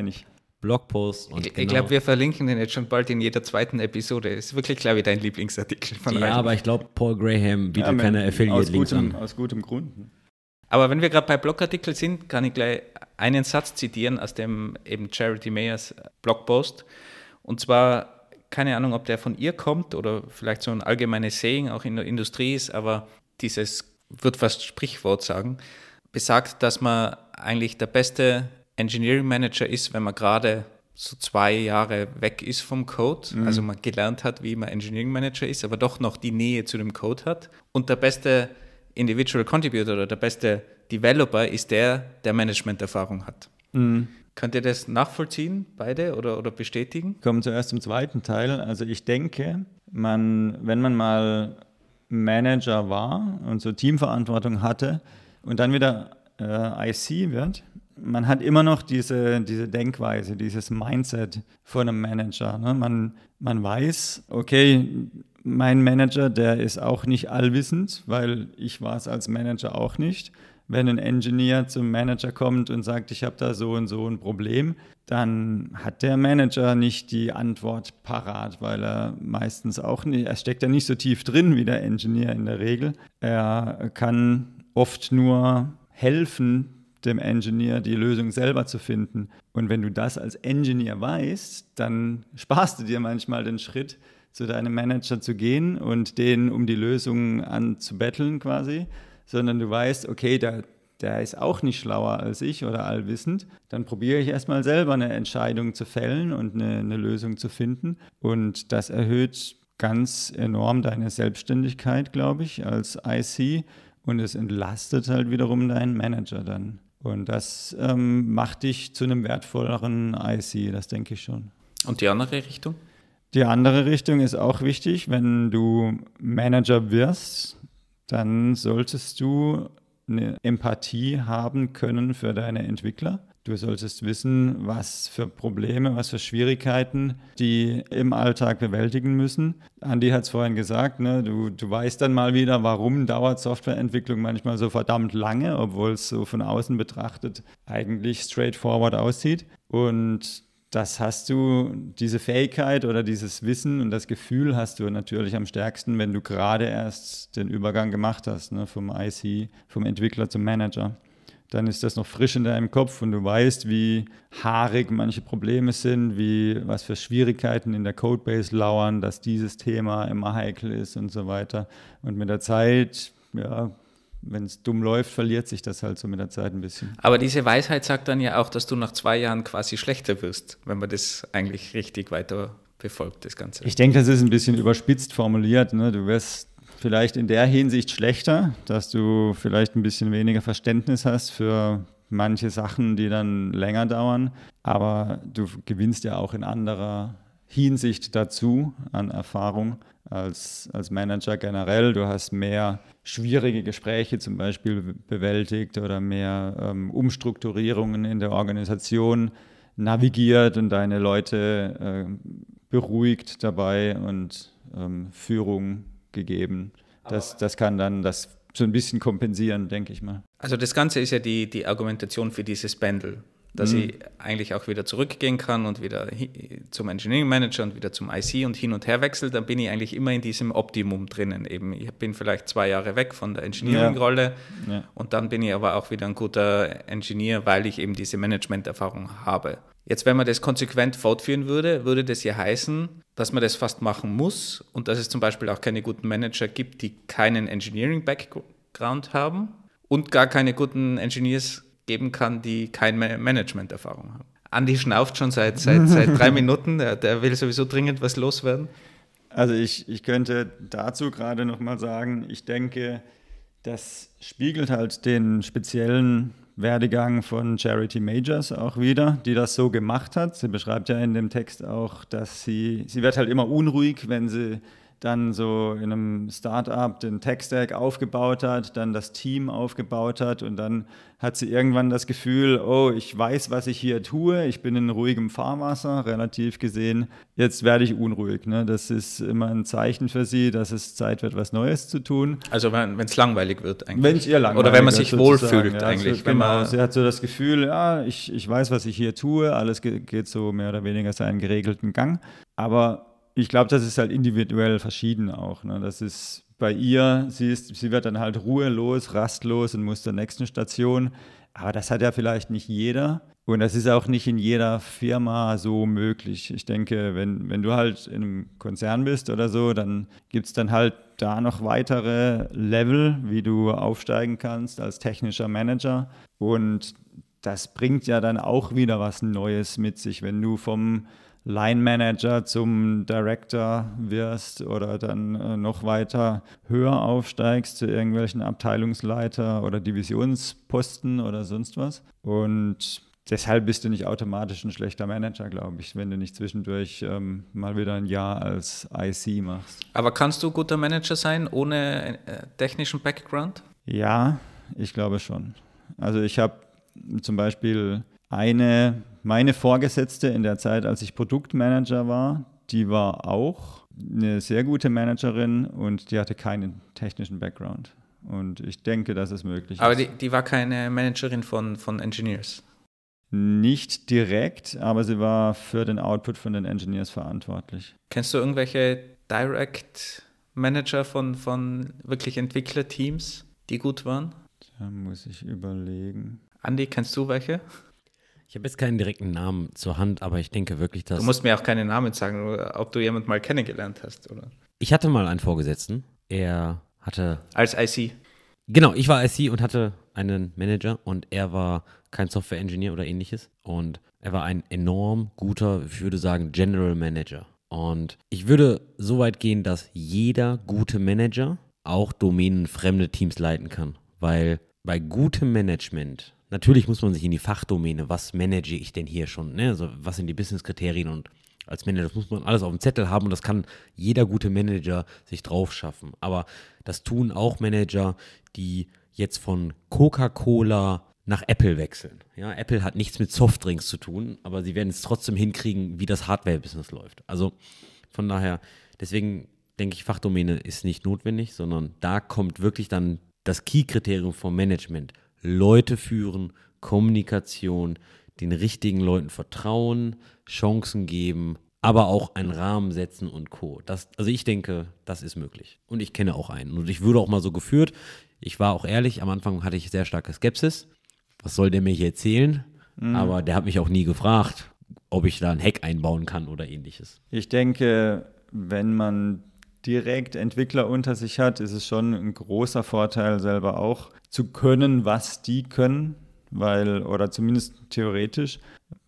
Blogposts. ich, ich genau. glaube, wir verlinken den jetzt schon bald in jeder zweiten Episode. Ist wirklich klar wie dein Lieblingsartikel von Ja, Reichen. aber ich glaube, Paul Graham bietet ja, keine Affiliate-Links an. Aus gutem Grund. Aber wenn wir gerade bei Blogartikeln sind, kann ich gleich einen Satz zitieren aus dem eben Charity Mayers Blogpost. Und zwar keine Ahnung, ob der von ihr kommt oder vielleicht so ein allgemeines Saying auch in der Industrie ist, aber dieses wird fast Sprichwort sagen, besagt, dass man eigentlich der beste Engineering Manager ist, wenn man gerade so zwei Jahre weg ist vom Code, mhm. also man gelernt hat, wie man Engineering Manager ist, aber doch noch die Nähe zu dem Code hat. Und der beste Individual Contributor oder der beste Developer ist der, der Management-Erfahrung hat. Mhm. Könnt ihr das nachvollziehen, beide, oder, oder bestätigen? Kommen zuerst zum zweiten Teil. Also ich denke, man, wenn man mal Manager war und so Teamverantwortung hatte und dann wieder äh, IC wird, man hat immer noch diese, diese Denkweise, dieses Mindset von einem Manager. Ne? Man, man weiß, okay, mein Manager, der ist auch nicht allwissend, weil ich war es als Manager auch nicht wenn ein Engineer zum Manager kommt und sagt, ich habe da so und so ein Problem, dann hat der Manager nicht die Antwort parat, weil er meistens auch nicht, er steckt ja nicht so tief drin wie der Engineer in der Regel. Er kann oft nur helfen, dem Engineer die Lösung selber zu finden. Und wenn du das als Engineer weißt, dann sparst du dir manchmal den Schritt, zu deinem Manager zu gehen und den um die Lösung anzubetteln quasi, sondern du weißt, okay, da, der ist auch nicht schlauer als ich oder allwissend, dann probiere ich erstmal selber eine Entscheidung zu fällen und eine, eine, Lösung zu finden. Und das erhöht ganz enorm deine Selbstständigkeit, glaube ich, als IC. Und es entlastet halt wiederum deinen Manager dann. Und das ähm, macht dich zu einem wertvolleren IC, das denke ich schon. Und die andere Richtung? Die andere Richtung ist auch wichtig, wenn du Manager wirst, dann solltest du eine Empathie haben können für deine Entwickler. Du solltest wissen, was für Probleme, was für Schwierigkeiten die im Alltag bewältigen müssen. Andi hat es vorhin gesagt, ne, du, du weißt dann mal wieder, warum dauert Softwareentwicklung manchmal so verdammt lange, obwohl es so von außen betrachtet eigentlich straightforward aussieht. Und das hast du, diese Fähigkeit oder dieses Wissen und das Gefühl hast du natürlich am stärksten, wenn du gerade erst den Übergang gemacht hast, ne, vom IC, vom Entwickler zum Manager. Dann ist das noch frisch in deinem Kopf und du weißt, wie haarig manche Probleme sind, wie was für Schwierigkeiten in der Codebase lauern, dass dieses Thema immer heikel ist und so weiter. Und mit der Zeit ja, wenn es dumm läuft, verliert sich das halt so mit der Zeit ein bisschen. Aber diese Weisheit sagt dann ja auch, dass du nach zwei Jahren quasi schlechter wirst, wenn man das eigentlich richtig weiter befolgt, das Ganze. Ich denke, das ist ein bisschen überspitzt formuliert. Ne? Du wirst vielleicht in der Hinsicht schlechter, dass du vielleicht ein bisschen weniger Verständnis hast für manche Sachen, die dann länger dauern. Aber du gewinnst ja auch in anderer Hinsicht dazu an Erfahrung als, als Manager generell. Du hast mehr schwierige Gespräche zum Beispiel bewältigt oder mehr ähm, Umstrukturierungen in der Organisation navigiert und deine Leute äh, beruhigt dabei und ähm, Führung gegeben. Das, das kann dann das so ein bisschen kompensieren, denke ich mal. Also das Ganze ist ja die, die Argumentation für dieses Pendel dass mhm. ich eigentlich auch wieder zurückgehen kann und wieder zum Engineering Manager und wieder zum IC und hin und her wechsle, dann bin ich eigentlich immer in diesem Optimum drinnen. Eben, ich bin vielleicht zwei Jahre weg von der Engineering-Rolle ja. ja. und dann bin ich aber auch wieder ein guter Engineer, weil ich eben diese Management-Erfahrung habe. Jetzt, wenn man das konsequent fortführen würde, würde das ja heißen, dass man das fast machen muss und dass es zum Beispiel auch keine guten Manager gibt, die keinen Engineering-Background haben und gar keine guten Engineers haben geben kann, die keine Managementerfahrung haben. Andi schnauft schon seit, seit, seit drei Minuten, der, der, will sowieso dringend was loswerden. Also ich, ich könnte dazu gerade nochmal sagen, ich denke, das spiegelt halt den speziellen Werdegang von Charity Majors auch wieder, die das so gemacht hat. Sie beschreibt ja in dem Text auch, dass sie, sie wird halt immer unruhig, wenn sie dann so in einem Startup den Tech-Stack aufgebaut hat, dann das Team aufgebaut hat und dann hat sie irgendwann das Gefühl, oh, ich weiß, was ich hier tue, ich bin in ruhigem Fahrwasser, relativ gesehen, jetzt werde ich unruhig. Ne? Das ist immer ein Zeichen für sie, dass es Zeit wird, was Neues zu tun. Also wenn es langweilig wird eigentlich. Wenn es ihr langweilig Oder wenn man sich wohlfühlt ja, also eigentlich. Also, genau, sie hat so das Gefühl, ja, ich, ich weiß, was ich hier tue, alles geht so mehr oder weniger seinen geregelten Gang, aber ich glaube, das ist halt individuell verschieden auch. Ne? Das ist bei ihr, sie, ist, sie wird dann halt ruhelos, rastlos und muss zur nächsten Station. Aber das hat ja vielleicht nicht jeder. Und das ist auch nicht in jeder Firma so möglich. Ich denke, wenn, wenn du halt in einem Konzern bist oder so, dann gibt es dann halt da noch weitere Level, wie du aufsteigen kannst als technischer Manager. Und das bringt ja dann auch wieder was Neues mit sich, wenn du vom Line Manager zum Director wirst oder dann äh, noch weiter höher aufsteigst zu irgendwelchen Abteilungsleiter oder Divisionsposten oder sonst was. Und deshalb bist du nicht automatisch ein schlechter Manager, glaube ich, wenn du nicht zwischendurch ähm, mal wieder ein Jahr als IC machst. Aber kannst du guter Manager sein ohne äh, technischen Background? Ja, ich glaube schon. Also ich habe zum Beispiel eine, meine Vorgesetzte in der Zeit, als ich Produktmanager war, die war auch eine sehr gute Managerin und die hatte keinen technischen Background. Und ich denke, dass es möglich aber ist. Aber die, die war keine Managerin von, von Engineers? Nicht direkt, aber sie war für den Output von den Engineers verantwortlich. Kennst du irgendwelche Direct Manager von, von wirklich Entwicklerteams, die gut waren? Da muss ich überlegen. Andi, kennst du welche? Ich habe jetzt keinen direkten Namen zur Hand, aber ich denke wirklich, dass. Du musst mir auch keinen Namen sagen, ob du jemanden mal kennengelernt hast, oder? Ich hatte mal einen Vorgesetzten. Er hatte. Als IC. Genau, ich war IC und hatte einen Manager und er war kein Software-Engineer oder ähnliches. Und er war ein enorm guter, ich würde sagen, General Manager. Und ich würde so weit gehen, dass jeder gute Manager auch domänenfremde Teams leiten kann. Weil bei gutem Management natürlich muss man sich in die Fachdomäne, was manage ich denn hier schon, ne? also was sind die Business-Kriterien und als Manager, das muss man alles auf dem Zettel haben und das kann jeder gute Manager sich drauf schaffen. Aber das tun auch Manager, die jetzt von Coca-Cola nach Apple wechseln. Ja, Apple hat nichts mit Softdrinks zu tun, aber sie werden es trotzdem hinkriegen, wie das Hardware-Business läuft. Also von daher, deswegen denke ich, Fachdomäne ist nicht notwendig, sondern da kommt wirklich dann das Key-Kriterium vom Management. Leute führen, Kommunikation, den richtigen Leuten vertrauen, Chancen geben, aber auch einen Rahmen setzen und Co. Das, also ich denke, das ist möglich. Und ich kenne auch einen. Und ich würde auch mal so geführt. Ich war auch ehrlich, am Anfang hatte ich sehr starke Skepsis. Was soll der mir hier erzählen? Mhm. Aber der hat mich auch nie gefragt, ob ich da ein Heck einbauen kann oder ähnliches. Ich denke, wenn man direkt Entwickler unter sich hat, ist es schon ein großer Vorteil, selber auch zu können, was die können, weil, oder zumindest theoretisch,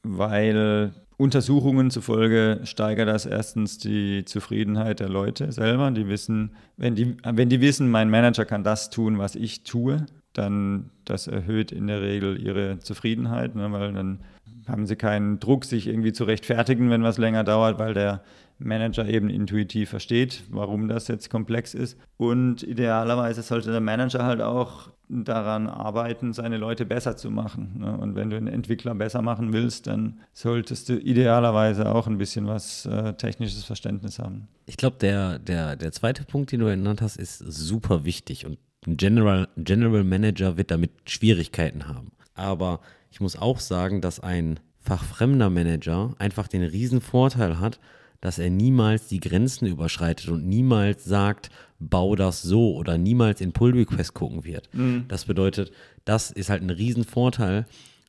weil Untersuchungen zufolge steigert das erstens die Zufriedenheit der Leute selber. Die wissen, wenn die, wenn die wissen, mein Manager kann das tun, was ich tue, dann das erhöht in der Regel ihre Zufriedenheit, ne, weil dann haben sie keinen Druck, sich irgendwie zu rechtfertigen, wenn was länger dauert, weil der Manager eben intuitiv versteht, warum das jetzt komplex ist. Und idealerweise sollte der Manager halt auch daran arbeiten, seine Leute besser zu machen. Ne? Und wenn du einen Entwickler besser machen willst, dann solltest du idealerweise auch ein bisschen was äh, technisches Verständnis haben. Ich glaube, der, der, der zweite Punkt, den du genannt hast, ist super wichtig. Und ein General, General Manager wird damit Schwierigkeiten haben. Aber ich muss auch sagen, dass ein fachfremder Manager einfach den riesen Vorteil hat, dass er niemals die Grenzen überschreitet und niemals sagt, bau das so oder niemals in Pull-Request gucken wird. Mhm. Das bedeutet, das ist halt ein Riesenvorteil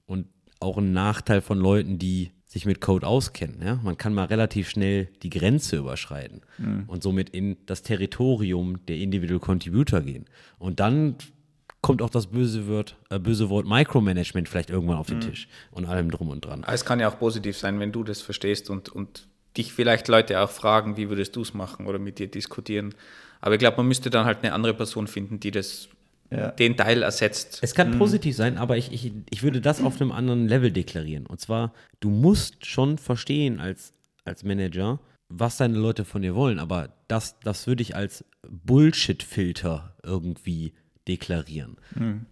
und auch ein Nachteil von Leuten, die sich mit Code auskennen. Ja? Man kann mal relativ schnell die Grenze überschreiten mhm. und somit in das Territorium der Individual Contributor gehen. Und dann kommt auch das böse Wort, äh, böse Wort Micromanagement vielleicht irgendwann auf den mhm. Tisch und allem drum und dran. Es kann ja auch positiv sein, wenn du das verstehst und, und dich vielleicht Leute auch fragen, wie würdest du es machen oder mit dir diskutieren. Aber ich glaube, man müsste dann halt eine andere Person finden, die das ja. den Teil ersetzt. Es kann mhm. positiv sein, aber ich, ich, ich würde das auf einem anderen Level deklarieren. Und zwar, du musst schon verstehen als, als Manager, was deine Leute von dir wollen, aber das, das würde ich als Bullshit-Filter irgendwie deklarieren. Mhm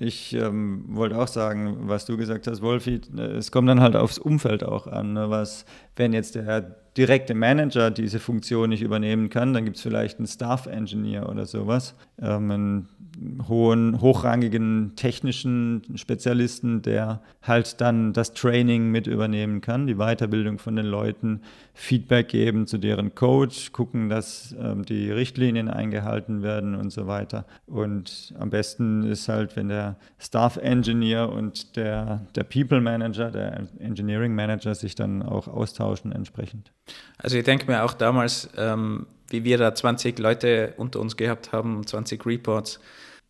ich ähm, wollte auch sagen, was du gesagt hast, Wolfi, es kommt dann halt aufs Umfeld auch an. Ne? Was, wenn jetzt der direkte Manager diese Funktion nicht übernehmen kann, dann gibt es vielleicht einen Staff Engineer oder sowas, ähm, einen hohen, hochrangigen technischen Spezialisten, der halt dann das Training mit übernehmen kann, die Weiterbildung von den Leuten, Feedback geben zu deren Coach, gucken, dass ähm, die Richtlinien eingehalten werden und so weiter. Und am besten ist halt, wenn der Staff Engineer und der, der People Manager, der Engineering Manager sich dann auch austauschen entsprechend. Also ich denke mir auch damals, ähm, wie wir da 20 Leute unter uns gehabt haben, 20 Reports,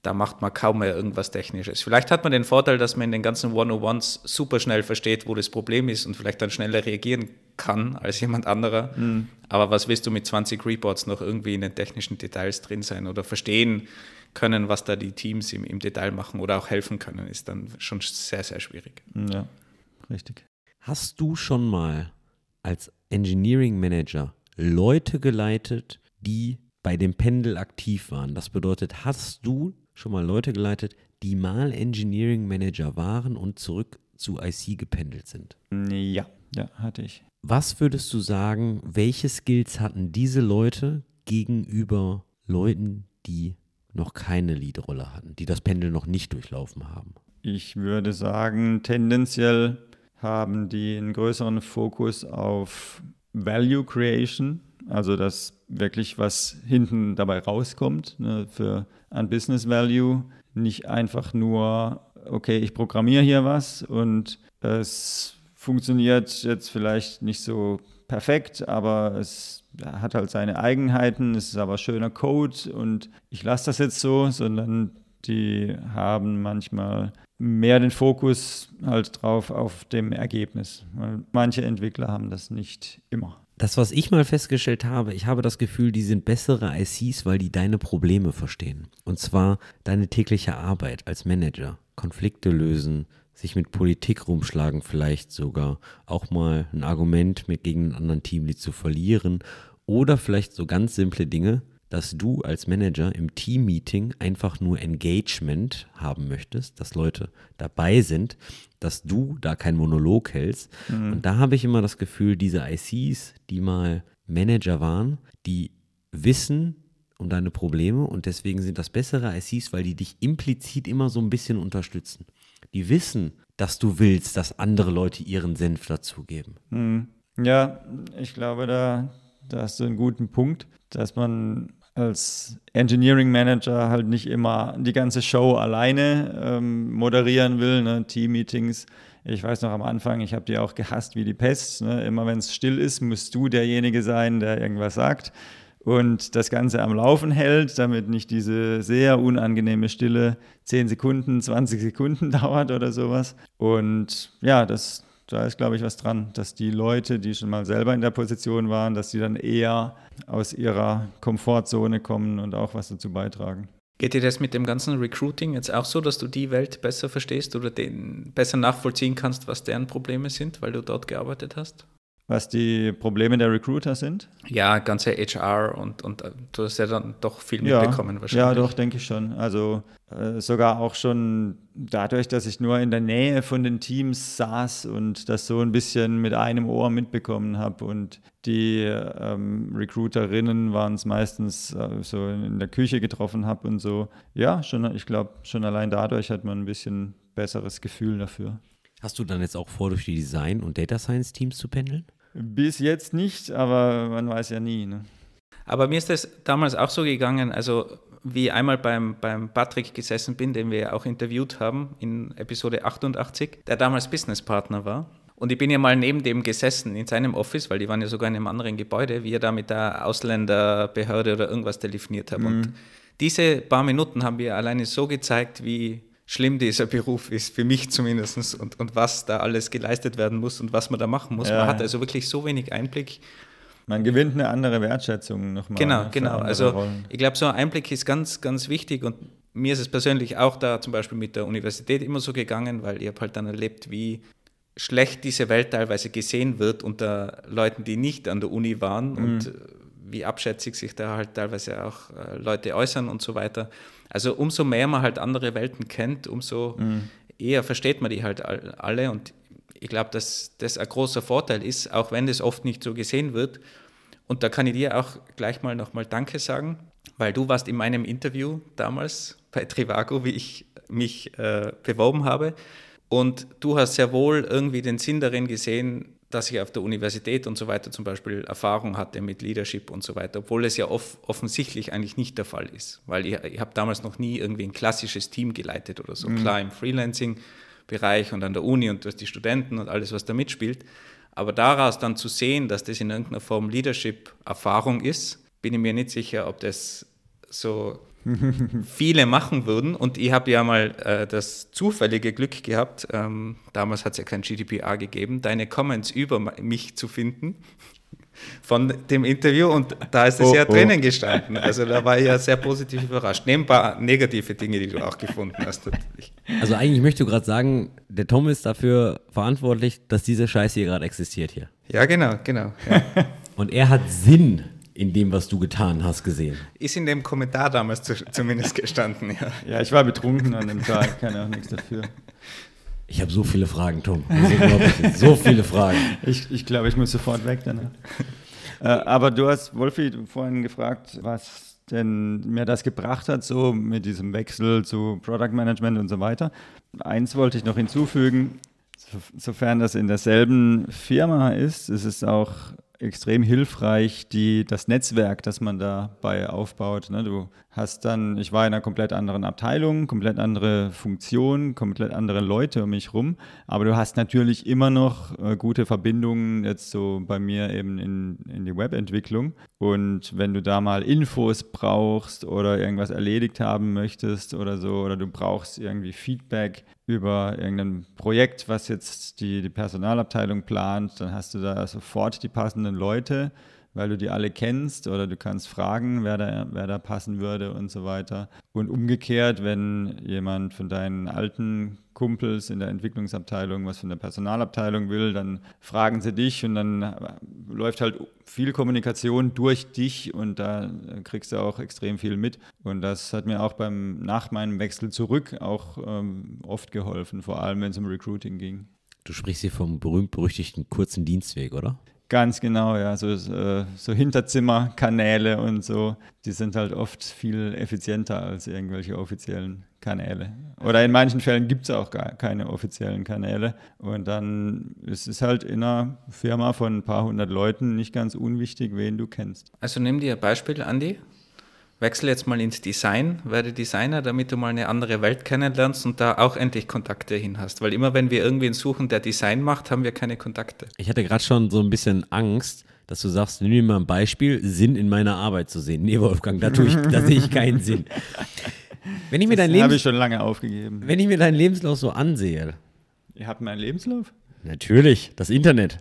da macht man kaum mehr irgendwas Technisches. Vielleicht hat man den Vorteil, dass man in den ganzen 101s super schnell versteht, wo das Problem ist und vielleicht dann schneller reagieren kann als jemand anderer. Mhm. Aber was willst du mit 20 Reports noch irgendwie in den technischen Details drin sein oder verstehen können, was da die Teams im, im Detail machen oder auch helfen können, ist dann schon sehr, sehr schwierig. Ja, richtig. Hast du schon mal als Engineering Manager Leute geleitet, die bei dem Pendel aktiv waren? Das bedeutet, hast du schon mal Leute geleitet, die mal Engineering Manager waren und zurück zu IC gependelt sind. Ja, ja, hatte ich. Was würdest du sagen, welche Skills hatten diese Leute gegenüber Leuten, die noch keine Lead-Rolle hatten, die das Pendel noch nicht durchlaufen haben? Ich würde sagen, tendenziell haben die einen größeren Fokus auf Value Creation also, dass wirklich was hinten dabei rauskommt ne, für ein Business Value. Nicht einfach nur, okay, ich programmiere hier was und es funktioniert jetzt vielleicht nicht so perfekt, aber es hat halt seine Eigenheiten, es ist aber schöner Code und ich lasse das jetzt so, sondern die haben manchmal mehr den Fokus halt drauf auf dem Ergebnis. manche Entwickler haben das nicht immer das, was ich mal festgestellt habe, ich habe das Gefühl, die sind bessere ICs, weil die deine Probleme verstehen. Und zwar deine tägliche Arbeit als Manager, Konflikte lösen, sich mit Politik rumschlagen vielleicht sogar, auch mal ein Argument mit gegen einen anderen Teamlead zu verlieren oder vielleicht so ganz simple Dinge dass du als Manager im Team-Meeting einfach nur Engagement haben möchtest, dass Leute dabei sind, dass du da keinen Monolog hältst. Mhm. Und da habe ich immer das Gefühl, diese ICs, die mal Manager waren, die wissen um deine Probleme und deswegen sind das bessere ICs, weil die dich implizit immer so ein bisschen unterstützen. Die wissen, dass du willst, dass andere Leute ihren Senf dazugeben. Mhm. Ja, ich glaube, da, da hast du einen guten Punkt, dass man als Engineering Manager halt nicht immer die ganze Show alleine ähm, moderieren will, ne? Team-Meetings. Ich weiß noch am Anfang, ich habe die auch gehasst wie die Pest. Ne? Immer wenn es still ist, musst du derjenige sein, der irgendwas sagt und das Ganze am Laufen hält, damit nicht diese sehr unangenehme Stille 10 Sekunden, 20 Sekunden dauert oder sowas. Und ja, das da ist, glaube ich, was dran, dass die Leute, die schon mal selber in der Position waren, dass sie dann eher aus ihrer Komfortzone kommen und auch was dazu beitragen. Geht dir das mit dem ganzen Recruiting jetzt auch so, dass du die Welt besser verstehst oder den besser nachvollziehen kannst, was deren Probleme sind, weil du dort gearbeitet hast? was die Probleme der Recruiter sind? Ja, ganze HR und, und äh, du hast ja dann doch viel mitbekommen ja, wahrscheinlich. Ja, doch, denke ich schon. Also äh, sogar auch schon dadurch, dass ich nur in der Nähe von den Teams saß und das so ein bisschen mit einem Ohr mitbekommen habe und die ähm, Recruiterinnen waren es meistens äh, so in der Küche getroffen habe und so. Ja, schon, ich glaube, schon allein dadurch hat man ein bisschen besseres Gefühl dafür. Hast du dann jetzt auch vor, durch die Design- und Data Science-Teams zu pendeln? Bis jetzt nicht, aber man weiß ja nie. Ne? Aber mir ist das damals auch so gegangen, also wie ich einmal beim, beim Patrick gesessen bin, den wir ja auch interviewt haben in Episode 88, der damals Businesspartner war. Und ich bin ja mal neben dem gesessen in seinem Office, weil die waren ja sogar in einem anderen Gebäude, wie er da mit der Ausländerbehörde oder irgendwas telefoniert hat. Mhm. Und diese paar Minuten haben wir alleine so gezeigt, wie schlimm dieser Beruf ist, für mich zumindest, und, und was da alles geleistet werden muss und was man da machen muss. Ja. Man hat also wirklich so wenig Einblick. Man gewinnt eine andere Wertschätzung nochmal. Genau, genau. Also Rollen. ich glaube, so ein Einblick ist ganz, ganz wichtig und mir ist es persönlich auch da zum Beispiel mit der Universität immer so gegangen, weil ich habe halt dann erlebt, wie schlecht diese Welt teilweise gesehen wird unter Leuten, die nicht an der Uni waren mhm. und wie abschätzig sich da halt teilweise auch äh, Leute äußern und so weiter. Also umso mehr man halt andere Welten kennt, umso mhm. eher versteht man die halt alle. Und ich glaube, dass das ein großer Vorteil ist, auch wenn das oft nicht so gesehen wird. Und da kann ich dir auch gleich mal nochmal Danke sagen, weil du warst in meinem Interview damals bei Trivago, wie ich mich äh, beworben habe. Und du hast sehr wohl irgendwie den Sinn darin gesehen, dass ich auf der Universität und so weiter zum Beispiel Erfahrung hatte mit Leadership und so weiter, obwohl es ja off offensichtlich eigentlich nicht der Fall ist, weil ich, ich habe damals noch nie irgendwie ein klassisches Team geleitet oder so. Mhm. Klar, im Freelancing-Bereich und an der Uni und durch die Studenten und alles, was da mitspielt. Aber daraus dann zu sehen, dass das in irgendeiner Form Leadership-Erfahrung ist, bin ich mir nicht sicher, ob das so viele machen würden. Und ich habe ja mal äh, das zufällige Glück gehabt, ähm, damals hat es ja kein GDPR gegeben, deine Comments über mich zu finden von dem Interview und da ist es oh, ja oh. drinnen gestanden. Also da war ich ja sehr positiv überrascht. Neben ein paar negative Dinge, die du auch gefunden hast. Natürlich. Also eigentlich möchte ich gerade sagen, der Tom ist dafür verantwortlich, dass diese Scheiße hier gerade existiert hier. Ja, genau, genau. Ja. Und er hat Sinn in dem, was du getan hast, gesehen. Ist in dem Kommentar damals zu, zumindest gestanden, ja. Ja, ich war betrunken an dem Tag, kann ja auch nichts dafür. Ich habe so viele Fragen, Tom. so viele Fragen. Ich, ich glaube, ich muss sofort weg danach. Äh, aber du hast, Wolfi, vorhin gefragt, was denn mir das gebracht hat, so mit diesem Wechsel zu Product Management und so weiter. Eins wollte ich noch hinzufügen, sofern das in derselben Firma ist, ist es auch extrem hilfreich die, das Netzwerk, das man dabei aufbaut. Ne? Du hast dann, ich war in einer komplett anderen Abteilung, komplett andere Funktionen, komplett andere Leute um mich rum, aber du hast natürlich immer noch äh, gute Verbindungen jetzt so bei mir eben in, in die Webentwicklung. Und wenn du da mal Infos brauchst oder irgendwas erledigt haben möchtest oder so, oder du brauchst irgendwie Feedback, über irgendein Projekt, was jetzt die, die Personalabteilung plant, dann hast du da sofort die passenden Leute weil du die alle kennst oder du kannst fragen, wer da, wer da passen würde und so weiter. Und umgekehrt, wenn jemand von deinen alten Kumpels in der Entwicklungsabteilung was von der Personalabteilung will, dann fragen sie dich und dann äh, läuft halt viel Kommunikation durch dich und da kriegst du auch extrem viel mit. Und das hat mir auch beim, nach meinem Wechsel zurück auch ähm, oft geholfen, vor allem wenn es um Recruiting ging. Du sprichst hier vom berühmt-berüchtigten kurzen Dienstweg, oder? Ganz genau, ja. So, so Hinterzimmerkanäle und so, die sind halt oft viel effizienter als irgendwelche offiziellen Kanäle. Oder in manchen Fällen gibt es auch gar keine offiziellen Kanäle. Und dann ist es halt in einer Firma von ein paar hundert Leuten nicht ganz unwichtig, wen du kennst. Also nimm dir ein Beispiel, Andi wechsle jetzt mal ins Design, werde Designer, damit du mal eine andere Welt kennenlernst und da auch endlich Kontakte hin hast. Weil immer wenn wir irgendwen suchen, der Design macht, haben wir keine Kontakte. Ich hatte gerade schon so ein bisschen Angst, dass du sagst, nimm mir mal ein Beispiel, Sinn in meiner Arbeit zu sehen. Nee, Wolfgang, da, ich, da sehe ich keinen Sinn. Wenn ich mir das habe ich schon lange aufgegeben. Wenn ich mir deinen Lebenslauf so ansehe. Ihr habt meinen Lebenslauf? Natürlich, das Internet.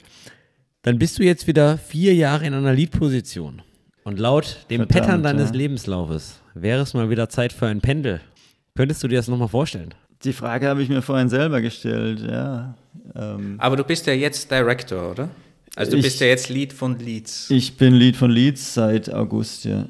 Dann bist du jetzt wieder vier Jahre in einer Lead-Position. Und laut dem Verdammt, Pattern deines ja. Lebenslaufes wäre es mal wieder Zeit für ein Pendel. Könntest du dir das nochmal vorstellen? Die Frage habe ich mir vorhin selber gestellt, ja. Ähm Aber du bist ja jetzt Director, oder? Also du ich, bist ja jetzt Lead von Leeds. Ich bin Lead von Leeds seit August, ja.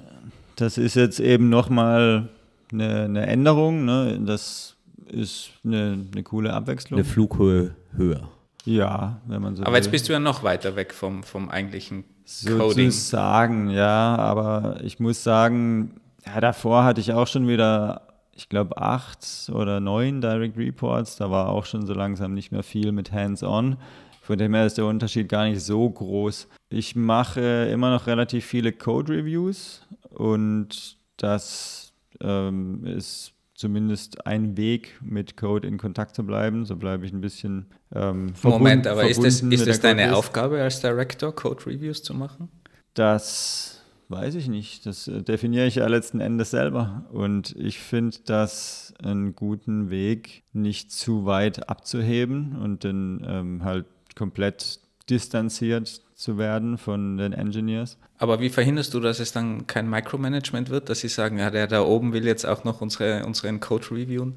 Das ist jetzt eben nochmal eine, eine Änderung, ne? Das ist eine, eine coole Abwechslung. Eine Flughöhe höher. Ja, wenn man so. Aber will. jetzt bist du ja noch weiter weg vom, vom eigentlichen sozusagen, ja. Aber ich muss sagen, ja, davor hatte ich auch schon wieder, ich glaube, acht oder neun Direct Reports. Da war auch schon so langsam nicht mehr viel mit Hands-on. Von dem her ist der Unterschied gar nicht so groß. Ich mache immer noch relativ viele Code-Reviews und das ähm, ist zumindest ein Weg, mit Code in Kontakt zu bleiben. So bleibe ich ein bisschen ähm, verbunden. Moment, aber verbunden ist das, ist das deine Code Aufgabe als Director, Code-Reviews zu machen? Das weiß ich nicht. Das äh, definiere ich ja letzten Endes selber. Und ich finde das einen guten Weg, nicht zu weit abzuheben und dann ähm, halt komplett distanziert zu werden von den Engineers. Aber wie verhinderst du, dass es dann kein Micromanagement wird, dass sie sagen, ja, der da oben will jetzt auch noch unsere, unseren Code reviewen?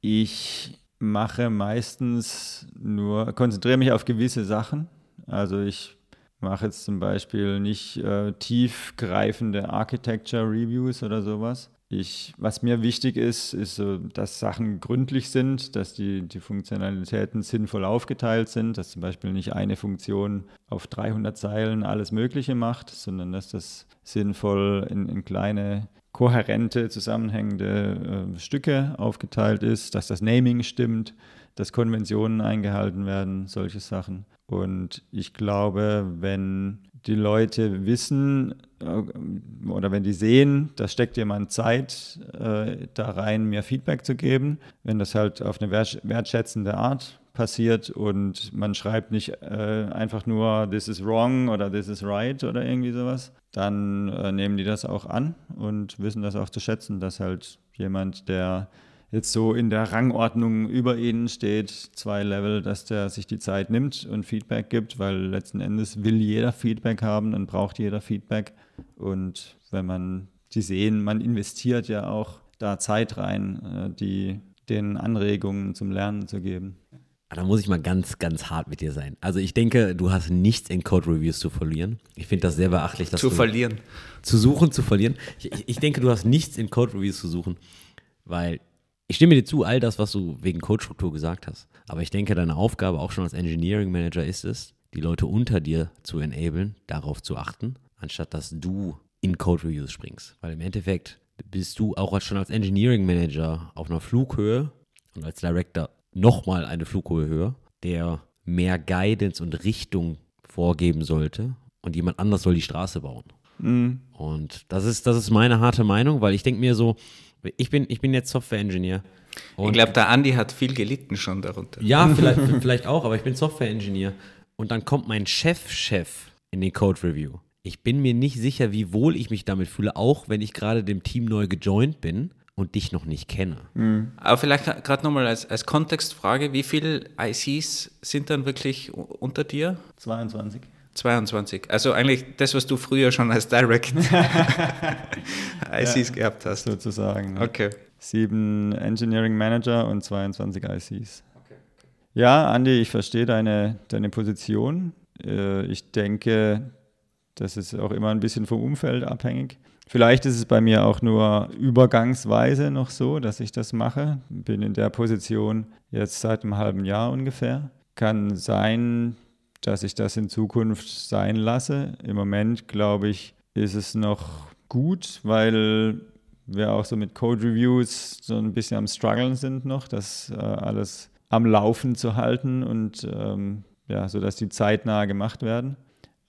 Ich mache meistens nur, konzentriere mich auf gewisse Sachen. Also ich mache jetzt zum Beispiel nicht äh, tiefgreifende Architecture Reviews oder sowas, ich, was mir wichtig ist, ist, dass Sachen gründlich sind, dass die, die Funktionalitäten sinnvoll aufgeteilt sind, dass zum Beispiel nicht eine Funktion auf 300 Zeilen alles Mögliche macht, sondern dass das sinnvoll in, in kleine, kohärente, zusammenhängende äh, Stücke aufgeteilt ist, dass das Naming stimmt, dass Konventionen eingehalten werden, solche Sachen. Und ich glaube, wenn die Leute wissen äh, oder wenn die sehen, da steckt jemand Zeit äh, da rein, mir Feedback zu geben, wenn das halt auf eine wertschätzende Art passiert und man schreibt nicht äh, einfach nur this is wrong oder this is right oder irgendwie sowas, dann äh, nehmen die das auch an und wissen das auch zu schätzen, dass halt jemand, der jetzt so in der Rangordnung über ihnen steht, zwei Level, dass der sich die Zeit nimmt und Feedback gibt, weil letzten Endes will jeder Feedback haben und braucht jeder Feedback. Und wenn man die sehen, man investiert ja auch da Zeit rein, äh, die den Anregungen zum Lernen zu geben. Da muss ich mal ganz, ganz hart mit dir sein. Also ich denke, du hast nichts in Code Reviews zu verlieren. Ich finde das sehr beachtlich, dass zu du verlieren, zu suchen, zu verlieren. Ich, ich denke, du hast nichts in Code Reviews zu suchen, weil ich stimme dir zu, all das, was du wegen Codestruktur gesagt hast. Aber ich denke, deine Aufgabe auch schon als Engineering Manager ist es, die Leute unter dir zu enablen, darauf zu achten, anstatt dass du in Code Reviews springst. Weil im Endeffekt bist du auch schon als Engineering Manager auf einer Flughöhe und als Director nochmal eine Flughöhe höher, der mehr Guidance und Richtung vorgeben sollte und jemand anders soll die Straße bauen. Mhm. Und das ist, das ist meine harte Meinung, weil ich denke mir so, ich bin, ich bin jetzt Software-Engineer. Ich glaube, der Andi hat viel gelitten schon darunter. Ja, vielleicht, vielleicht auch, aber ich bin Software-Engineer. Und dann kommt mein Chef-Chef in den Code-Review. Ich bin mir nicht sicher, wie wohl ich mich damit fühle, auch wenn ich gerade dem Team neu gejoint bin und dich noch nicht kenne. Mhm. Aber vielleicht gerade nochmal als, als Kontextfrage, wie viele ICs sind dann wirklich unter dir? 22. 22. Also eigentlich das, was du früher schon als Direct ICs ja, gehabt hast. Sozusagen. Ne? Okay. Sieben Engineering Manager und 22 ICs. Okay. Ja, Andi, ich verstehe deine, deine Position. Äh, ich denke, das ist auch immer ein bisschen vom Umfeld abhängig. Vielleicht ist es bei mir auch nur übergangsweise noch so, dass ich das mache. Bin in der Position jetzt seit einem halben Jahr ungefähr. Kann sein, dass ich das in Zukunft sein lasse. Im Moment, glaube ich, ist es noch gut, weil wir auch so mit Code Reviews so ein bisschen am Struggeln sind noch, das äh, alles am Laufen zu halten und ähm, ja, sodass die zeitnah gemacht werden.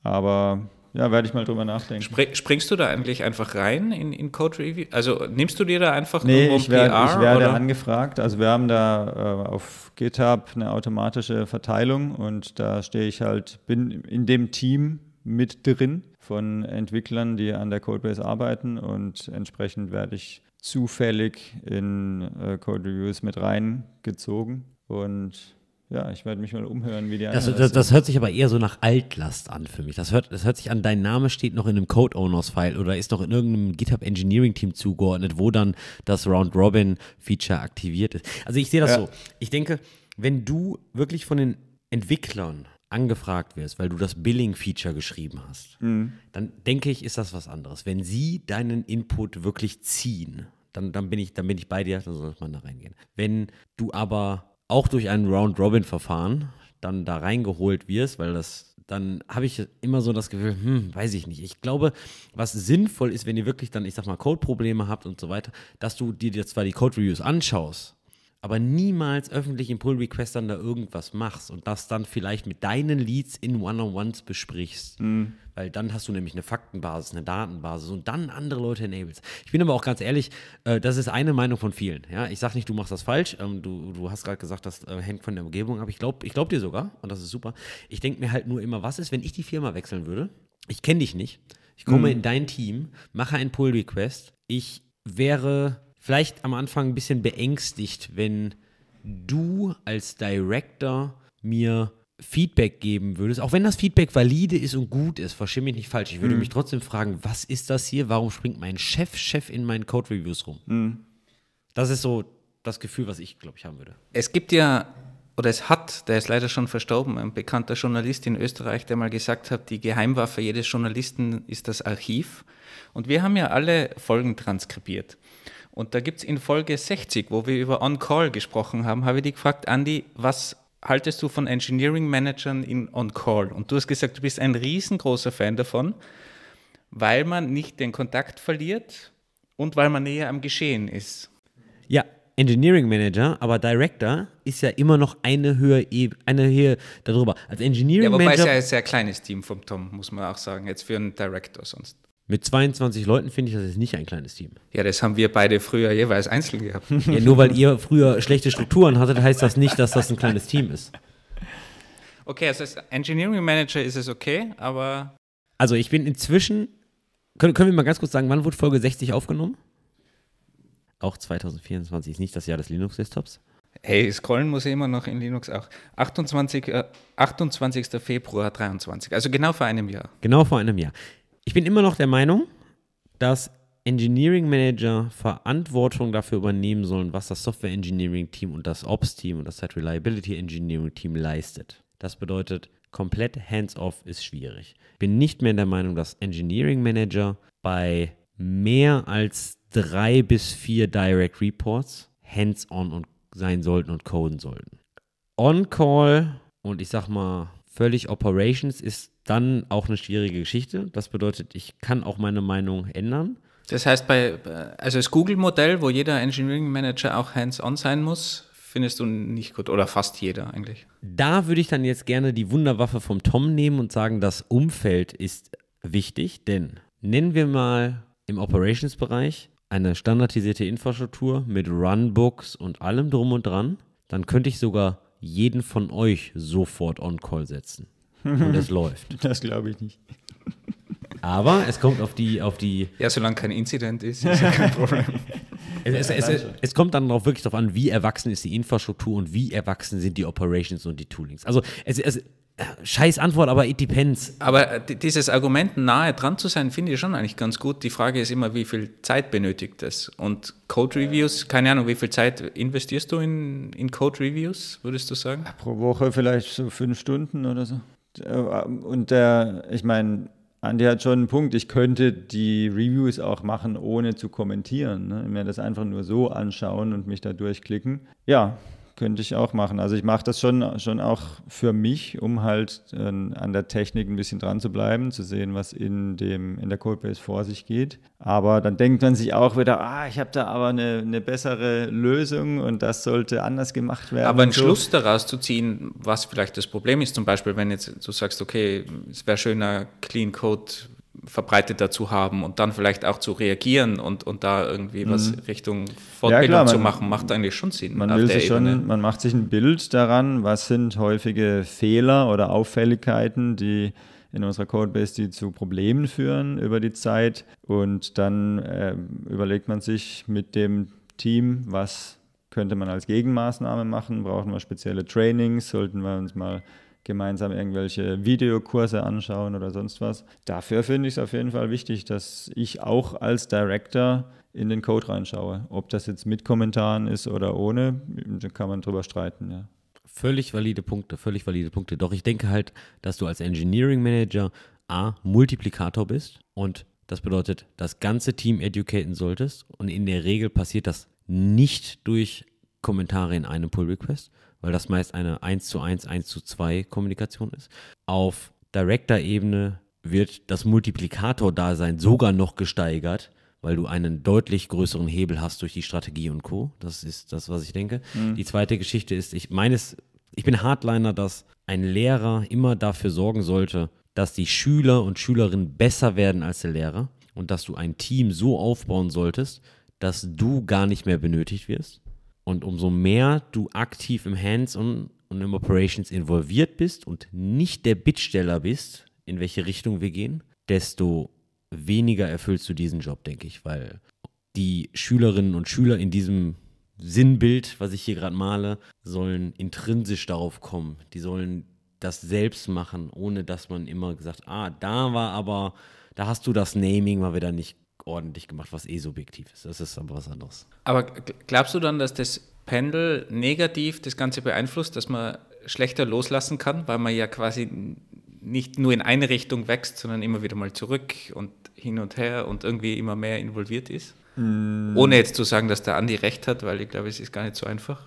Aber ja, werde ich mal drüber nachdenken. Spre springst du da eigentlich einfach rein in, in Code Review? Also nimmst du dir da einfach nee, irgendwo ich werde, PR? Ich werde oder? angefragt. Also wir haben da äh, auf GitHub eine automatische Verteilung und da stehe ich halt, bin in dem Team mit drin von Entwicklern, die an der Codebase arbeiten und entsprechend werde ich zufällig in äh, Code Reviews mit reingezogen und ja, ich werde mich mal umhören, wie die das, das, das, hört sich aber eher so nach Altlast an für mich. Das hört, das hört sich an, dein Name steht noch in einem Code-Owners-File oder ist noch in irgendeinem GitHub Engineering-Team zugeordnet, wo dann das Round-Robin-Feature aktiviert ist. Also ich sehe das ja. so. Ich denke, wenn du wirklich von den Entwicklern angefragt wirst, weil du das Billing-Feature geschrieben hast, mhm. dann denke ich, ist das was anderes. Wenn sie deinen Input wirklich ziehen, dann, dann, bin, ich, dann bin ich bei dir, dann soll man da reingehen. Wenn du aber auch durch ein Round-Robin-Verfahren dann da reingeholt wirst, weil das dann habe ich immer so das Gefühl, hm, weiß ich nicht. Ich glaube, was sinnvoll ist, wenn ihr wirklich dann, ich sag mal, Code-Probleme habt und so weiter, dass du dir zwar die Code-Reviews anschaust, aber niemals öffentlich in Pull-Requestern da irgendwas machst und das dann vielleicht mit deinen Leads in One-on-Ones besprichst. Mhm. Weil dann hast du nämlich eine Faktenbasis, eine Datenbasis und dann andere Leute enables. Ich bin aber auch ganz ehrlich, äh, das ist eine Meinung von vielen. Ja? Ich sage nicht, du machst das falsch. Ähm, du, du hast gerade gesagt, das äh, hängt von der Umgebung ab. Ich glaube ich glaub dir sogar und das ist super. Ich denke mir halt nur immer, was ist, wenn ich die Firma wechseln würde? Ich kenne dich nicht. Ich komme mhm. in dein Team, mache einen Pull-Request. Ich wäre vielleicht am Anfang ein bisschen beängstigt, wenn du als Director mir Feedback geben würdest, auch wenn das Feedback valide ist und gut ist, verstehe mich nicht falsch, ich würde mhm. mich trotzdem fragen, was ist das hier? Warum springt mein Chef, Chef in meinen Code-Reviews rum? Mhm. Das ist so das Gefühl, was ich, glaube ich, haben würde. Es gibt ja, oder es hat, der ist leider schon verstorben, ein bekannter Journalist in Österreich, der mal gesagt hat, die Geheimwaffe jedes Journalisten ist das Archiv. Und wir haben ja alle Folgen transkribiert. Und da gibt es in Folge 60, wo wir über On-Call gesprochen haben, habe ich dich gefragt, Andy, was haltest du von Engineering-Managern in On-Call? Und du hast gesagt, du bist ein riesengroßer Fan davon, weil man nicht den Kontakt verliert und weil man näher am Geschehen ist. Ja, Engineering Manager, aber Director ist ja immer noch eine Höhe, e, eine Höhe darüber. Als Engineering ja, wobei Manager. es ja ein sehr kleines Team vom Tom, muss man auch sagen, jetzt für einen Director sonst. Mit 22 Leuten finde ich das ist nicht ein kleines Team. Ja, das haben wir beide früher jeweils einzeln gehabt. Ja, nur weil ihr früher schlechte Strukturen hattet, heißt das nicht, dass das ein kleines Team ist. Okay, also als Engineering Manager ist es okay, aber. Also ich bin inzwischen. Können, können wir mal ganz kurz sagen, wann wurde Folge 60 aufgenommen? Auch 2024 ist nicht das Jahr des Linux-Desktops. Hey, scrollen muss ich immer noch in Linux auch. 28, äh, 28. Februar 23, also genau vor einem Jahr. Genau vor einem Jahr. Ich bin immer noch der Meinung, dass Engineering Manager Verantwortung dafür übernehmen sollen, was das Software Engineering Team und das Ops Team und das Site Reliability Engineering Team leistet. Das bedeutet, komplett hands-off ist schwierig. Ich bin nicht mehr der Meinung, dass Engineering Manager bei mehr als drei bis vier Direct Reports hands-on sein sollten und coden sollten. On-Call und ich sag mal völlig Operations ist dann auch eine schwierige Geschichte. Das bedeutet, ich kann auch meine Meinung ändern. Das heißt, bei, also das Google-Modell, wo jeder Engineering Manager auch hands-on sein muss, findest du nicht gut oder fast jeder eigentlich. Da würde ich dann jetzt gerne die Wunderwaffe vom Tom nehmen und sagen, das Umfeld ist wichtig, denn nennen wir mal im Operations-Bereich eine standardisierte Infrastruktur mit Runbooks und allem drum und dran, dann könnte ich sogar jeden von euch sofort on-call setzen. Und es läuft. Das glaube ich nicht. Aber es kommt auf die, auf die. Ja, solange kein Inzident ist, ist ja kein Problem. es, es, es, es, kommt dann drauf, wirklich darauf an, wie erwachsen ist die Infrastruktur und wie erwachsen sind die Operations und die Toolings. Also es, Scheiß Antwort, aber it depends. Aber äh, dieses Argument nahe dran zu sein, finde ich schon eigentlich ganz gut. Die Frage ist immer, wie viel Zeit benötigt das? Und Code Reviews, keine Ahnung, wie viel Zeit investierst du in, in Code Reviews, würdest du sagen? Pro Woche vielleicht so fünf Stunden oder so. Äh, und der, ich meine, Andi hat schon einen Punkt. Ich könnte die Reviews auch machen, ohne zu kommentieren. Ne? Mir das einfach nur so anschauen und mich da durchklicken. Ja, könnte ich auch machen. Also ich mache das schon, schon auch für mich, um halt äh, an der Technik ein bisschen dran zu bleiben, zu sehen, was in, dem, in der Codebase vor sich geht. Aber dann denkt man sich auch wieder, ah, ich habe da aber eine, eine bessere Lösung und das sollte anders gemacht werden. Aber einen so. Schluss daraus zu ziehen, was vielleicht das Problem ist, zum Beispiel, wenn jetzt du sagst, okay, es wäre schöner Clean Code verbreitet dazu haben und dann vielleicht auch zu reagieren und, und da irgendwie mhm. was Richtung Fortbildung ja, klar, man, zu machen, macht eigentlich schon Sinn. Man, will sich schon, man macht sich ein Bild daran, was sind häufige Fehler oder Auffälligkeiten, die in unserer Codebase, die zu Problemen führen über die Zeit. Und dann äh, überlegt man sich mit dem Team, was könnte man als Gegenmaßnahme machen? Brauchen wir spezielle Trainings? Sollten wir uns mal gemeinsam irgendwelche Videokurse anschauen oder sonst was. Dafür finde ich es auf jeden Fall wichtig, dass ich auch als Director in den Code reinschaue. Ob das jetzt mit Kommentaren ist oder ohne, da kann man drüber streiten, ja. Völlig valide Punkte, völlig valide Punkte. Doch ich denke halt, dass du als Engineering Manager A, Multiplikator bist und das bedeutet, das ganze Team educaten solltest und in der Regel passiert das nicht durch Kommentare in einem Pull Request, weil das meist eine 1 zu 1, 1 zu 2 Kommunikation ist. Auf Director-Ebene wird das Multiplikator-Dasein sogar noch gesteigert, weil du einen deutlich größeren Hebel hast durch die Strategie und Co. Das ist das, was ich denke. Mhm. Die zweite Geschichte ist, ich meines, ich bin Hardliner, dass ein Lehrer immer dafür sorgen sollte, dass die Schüler und Schülerinnen besser werden als der Lehrer und dass du ein Team so aufbauen solltest, dass du gar nicht mehr benötigt wirst. Und umso mehr du aktiv im Hands-on und im Operations involviert bist und nicht der Bittsteller bist, in welche Richtung wir gehen, desto weniger erfüllst du diesen Job, denke ich, weil die Schülerinnen und Schüler in diesem Sinnbild, was ich hier gerade male, sollen intrinsisch darauf kommen. Die sollen das selbst machen, ohne dass man immer gesagt, ah, da war aber, da hast du das Naming mal wieder nicht ordentlich gemacht, was eh subjektiv ist. Das ist aber was anderes. Aber glaubst du dann, dass das Pendel negativ das Ganze beeinflusst, dass man schlechter loslassen kann, weil man ja quasi nicht nur in eine Richtung wächst, sondern immer wieder mal zurück und hin und her und irgendwie immer mehr involviert ist? Mm. Ohne jetzt zu sagen, dass der Andi recht hat, weil ich glaube, es ist gar nicht so einfach.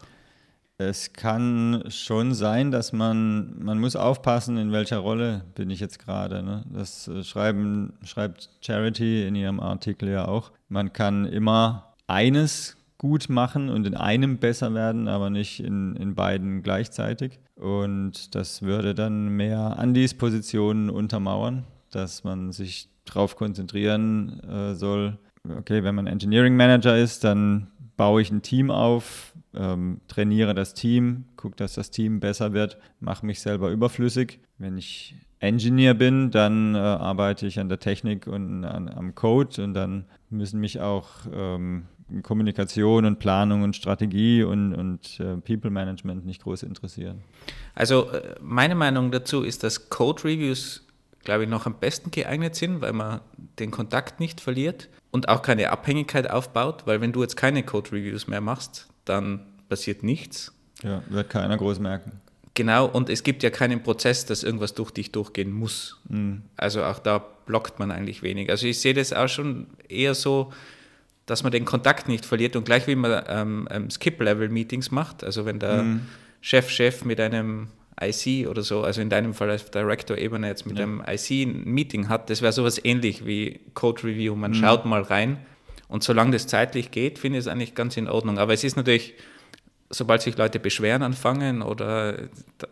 Es kann schon sein, dass man, man muss aufpassen, in welcher Rolle bin ich jetzt gerade. Ne? Das äh, schreiben, schreibt Charity in ihrem Artikel ja auch. Man kann immer eines gut machen und in einem besser werden, aber nicht in, in beiden gleichzeitig. Und das würde dann mehr Andys Positionen untermauern, dass man sich darauf konzentrieren äh, soll. Okay, wenn man Engineering Manager ist, dann baue ich ein Team auf, ähm, trainiere das Team, gucke, dass das Team besser wird, mache mich selber überflüssig. Wenn ich Engineer bin, dann äh, arbeite ich an der Technik und an, am Code und dann müssen mich auch ähm, Kommunikation und Planung und Strategie und, und äh, People Management nicht groß interessieren. Also äh, meine Meinung dazu ist, dass Code Reviews, glaube ich, noch am besten geeignet sind, weil man den Kontakt nicht verliert und auch keine Abhängigkeit aufbaut, weil wenn du jetzt keine Code Reviews mehr machst, dann passiert nichts. Ja, wird keiner groß merken. Genau, und es gibt ja keinen Prozess, dass irgendwas durch dich durchgehen muss. Mhm. Also auch da blockt man eigentlich wenig. Also ich sehe das auch schon eher so, dass man den Kontakt nicht verliert und gleich wie man ähm, ähm Skip-Level-Meetings macht, also wenn der mhm. Chef, Chef mit einem IC oder so, also in deinem Fall auf Director-Ebene jetzt mit ja. einem IC ein Meeting hat, das wäre sowas ähnlich wie Code Review. Man mhm. schaut mal rein, und solange das zeitlich geht, finde ich es eigentlich ganz in Ordnung. Aber es ist natürlich, sobald sich Leute beschweren anfangen oder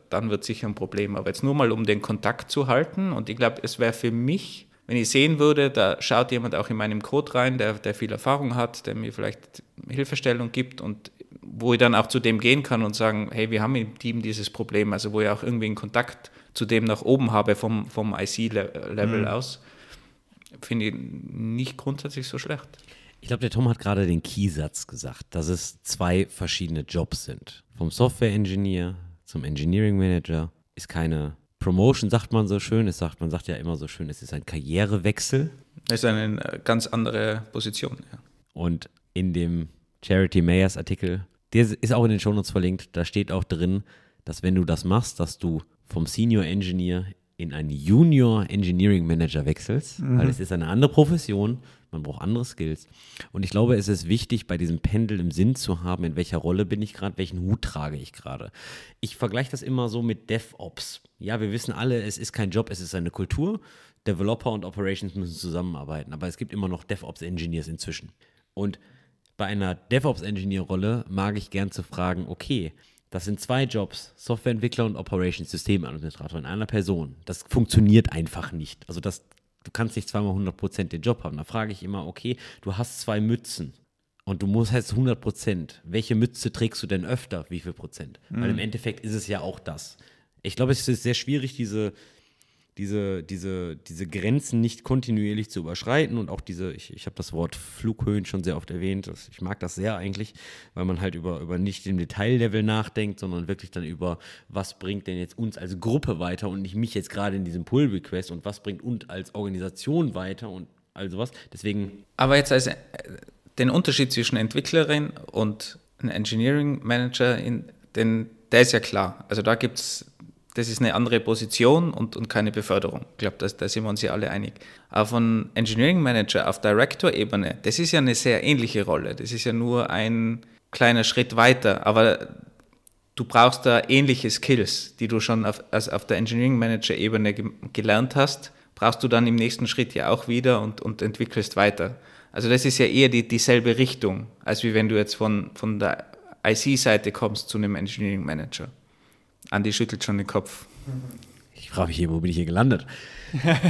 dann wird es sicher ein Problem. Aber jetzt nur mal, um den Kontakt zu halten. Und ich glaube, es wäre für mich, wenn ich sehen würde, da schaut jemand auch in meinem Code rein, der, der viel Erfahrung hat, der mir vielleicht Hilfestellung gibt und wo ich dann auch zu dem gehen kann und sagen, hey, wir haben im Team dieses Problem. Also wo ich auch irgendwie einen Kontakt zu dem nach oben habe vom, vom IC-Level mhm. aus, finde ich nicht grundsätzlich so schlecht. Ich glaube, der Tom hat gerade den Keysatz gesagt, dass es zwei verschiedene Jobs sind. Vom Software-Engineer zum Engineering-Manager ist keine Promotion, sagt man so schön. Es sagt, man sagt ja immer so schön, es ist ein Karrierewechsel. Es ist eine ganz andere Position, ja. Und in dem Charity Mayers Artikel, der ist auch in den Shownotes verlinkt, da steht auch drin, dass wenn du das machst, dass du vom Senior Engineer in einen Junior Engineering Manager wechselst, mhm. weil es ist eine andere Profession man braucht andere Skills. Und ich glaube, es ist wichtig, bei diesem Pendel im Sinn zu haben, in welcher Rolle bin ich gerade, welchen Hut trage ich gerade. Ich vergleiche das immer so mit DevOps. Ja, wir wissen alle, es ist kein Job, es ist eine Kultur. Developer und Operations müssen zusammenarbeiten, aber es gibt immer noch DevOps-Engineers inzwischen. Und bei einer DevOps-Engineer-Rolle mag ich gern zu fragen, okay, das sind zwei Jobs, Softwareentwickler und Operations Systemadministrator in einer Person. Das funktioniert einfach nicht. Also das du kannst nicht zweimal 100% den Job haben. Da frage ich immer, okay, du hast zwei Mützen und du musst heißt 100 Welche Mütze trägst du denn öfter? Wie viel Prozent? Mhm. Weil im mhm. Endeffekt ist es ja auch das. Ich glaube, es ist sehr schwierig, diese, diese, diese, diese Grenzen nicht kontinuierlich zu überschreiten und auch diese, ich, ich habe das Wort Flughöhen schon sehr oft erwähnt, das, ich mag das sehr eigentlich, weil man halt über, über nicht den Detaillevel nachdenkt, sondern wirklich dann über, was bringt denn jetzt uns als Gruppe weiter und nicht mich jetzt gerade in diesem Pull-Request und was bringt uns als Organisation weiter und all sowas. Deswegen. Aber jetzt als äh, den Unterschied zwischen Entwicklerin und Engineering Manager, in, den, der ist ja klar. Also da gibt es das ist eine andere Position und, und keine Beförderung. Ich glaube, da sind wir uns ja alle einig. Aber von Engineering Manager auf Director-Ebene, das ist ja eine sehr ähnliche Rolle. Das ist ja nur ein kleiner Schritt weiter. Aber du brauchst da ähnliche Skills, die du schon auf, also auf der Engineering Manager-Ebene ge gelernt hast, brauchst du dann im nächsten Schritt ja auch wieder und, und entwickelst weiter. Also das ist ja eher die, dieselbe Richtung, als wie wenn du jetzt von, von der IC-Seite kommst zu einem Engineering Manager. Andi schüttelt schon den Kopf. Ich frage mich hier, wo bin ich hier gelandet?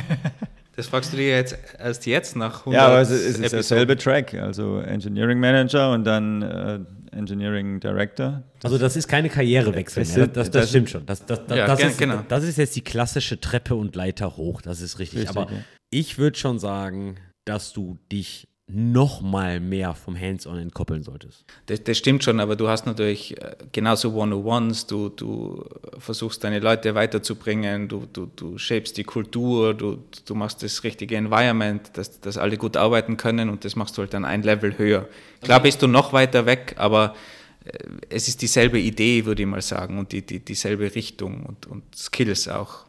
das fragst du dir jetzt erst jetzt nach 100 Ja, aber es ist, es ist derselbe Track, also Engineering Manager und dann äh, Engineering Director. Das also das ist keine Karrierewechsel mehr. Das, das, das, stimmt schon. Das, das, ja, ist, genau. das ist jetzt die klassische Treppe und Leiter hoch. Das ist richtig. richtig aber ja. ich würde schon sagen, dass du dich noch mal mehr vom Hands-on entkoppeln solltest. Das, das, stimmt schon, aber du hast natürlich äh, genauso One-on-Ones, du, du versuchst deine Leute weiterzubringen, du, du, du shapest die Kultur, du, du machst das richtige Environment, dass, dass alle gut arbeiten können und das machst du halt dann ein Level höher. Klar also- bist du noch weiter weg, aber äh, es ist dieselbe Idee, würde ich mal sagen, und die, die, dieselbe Richtung und, und Skills auch.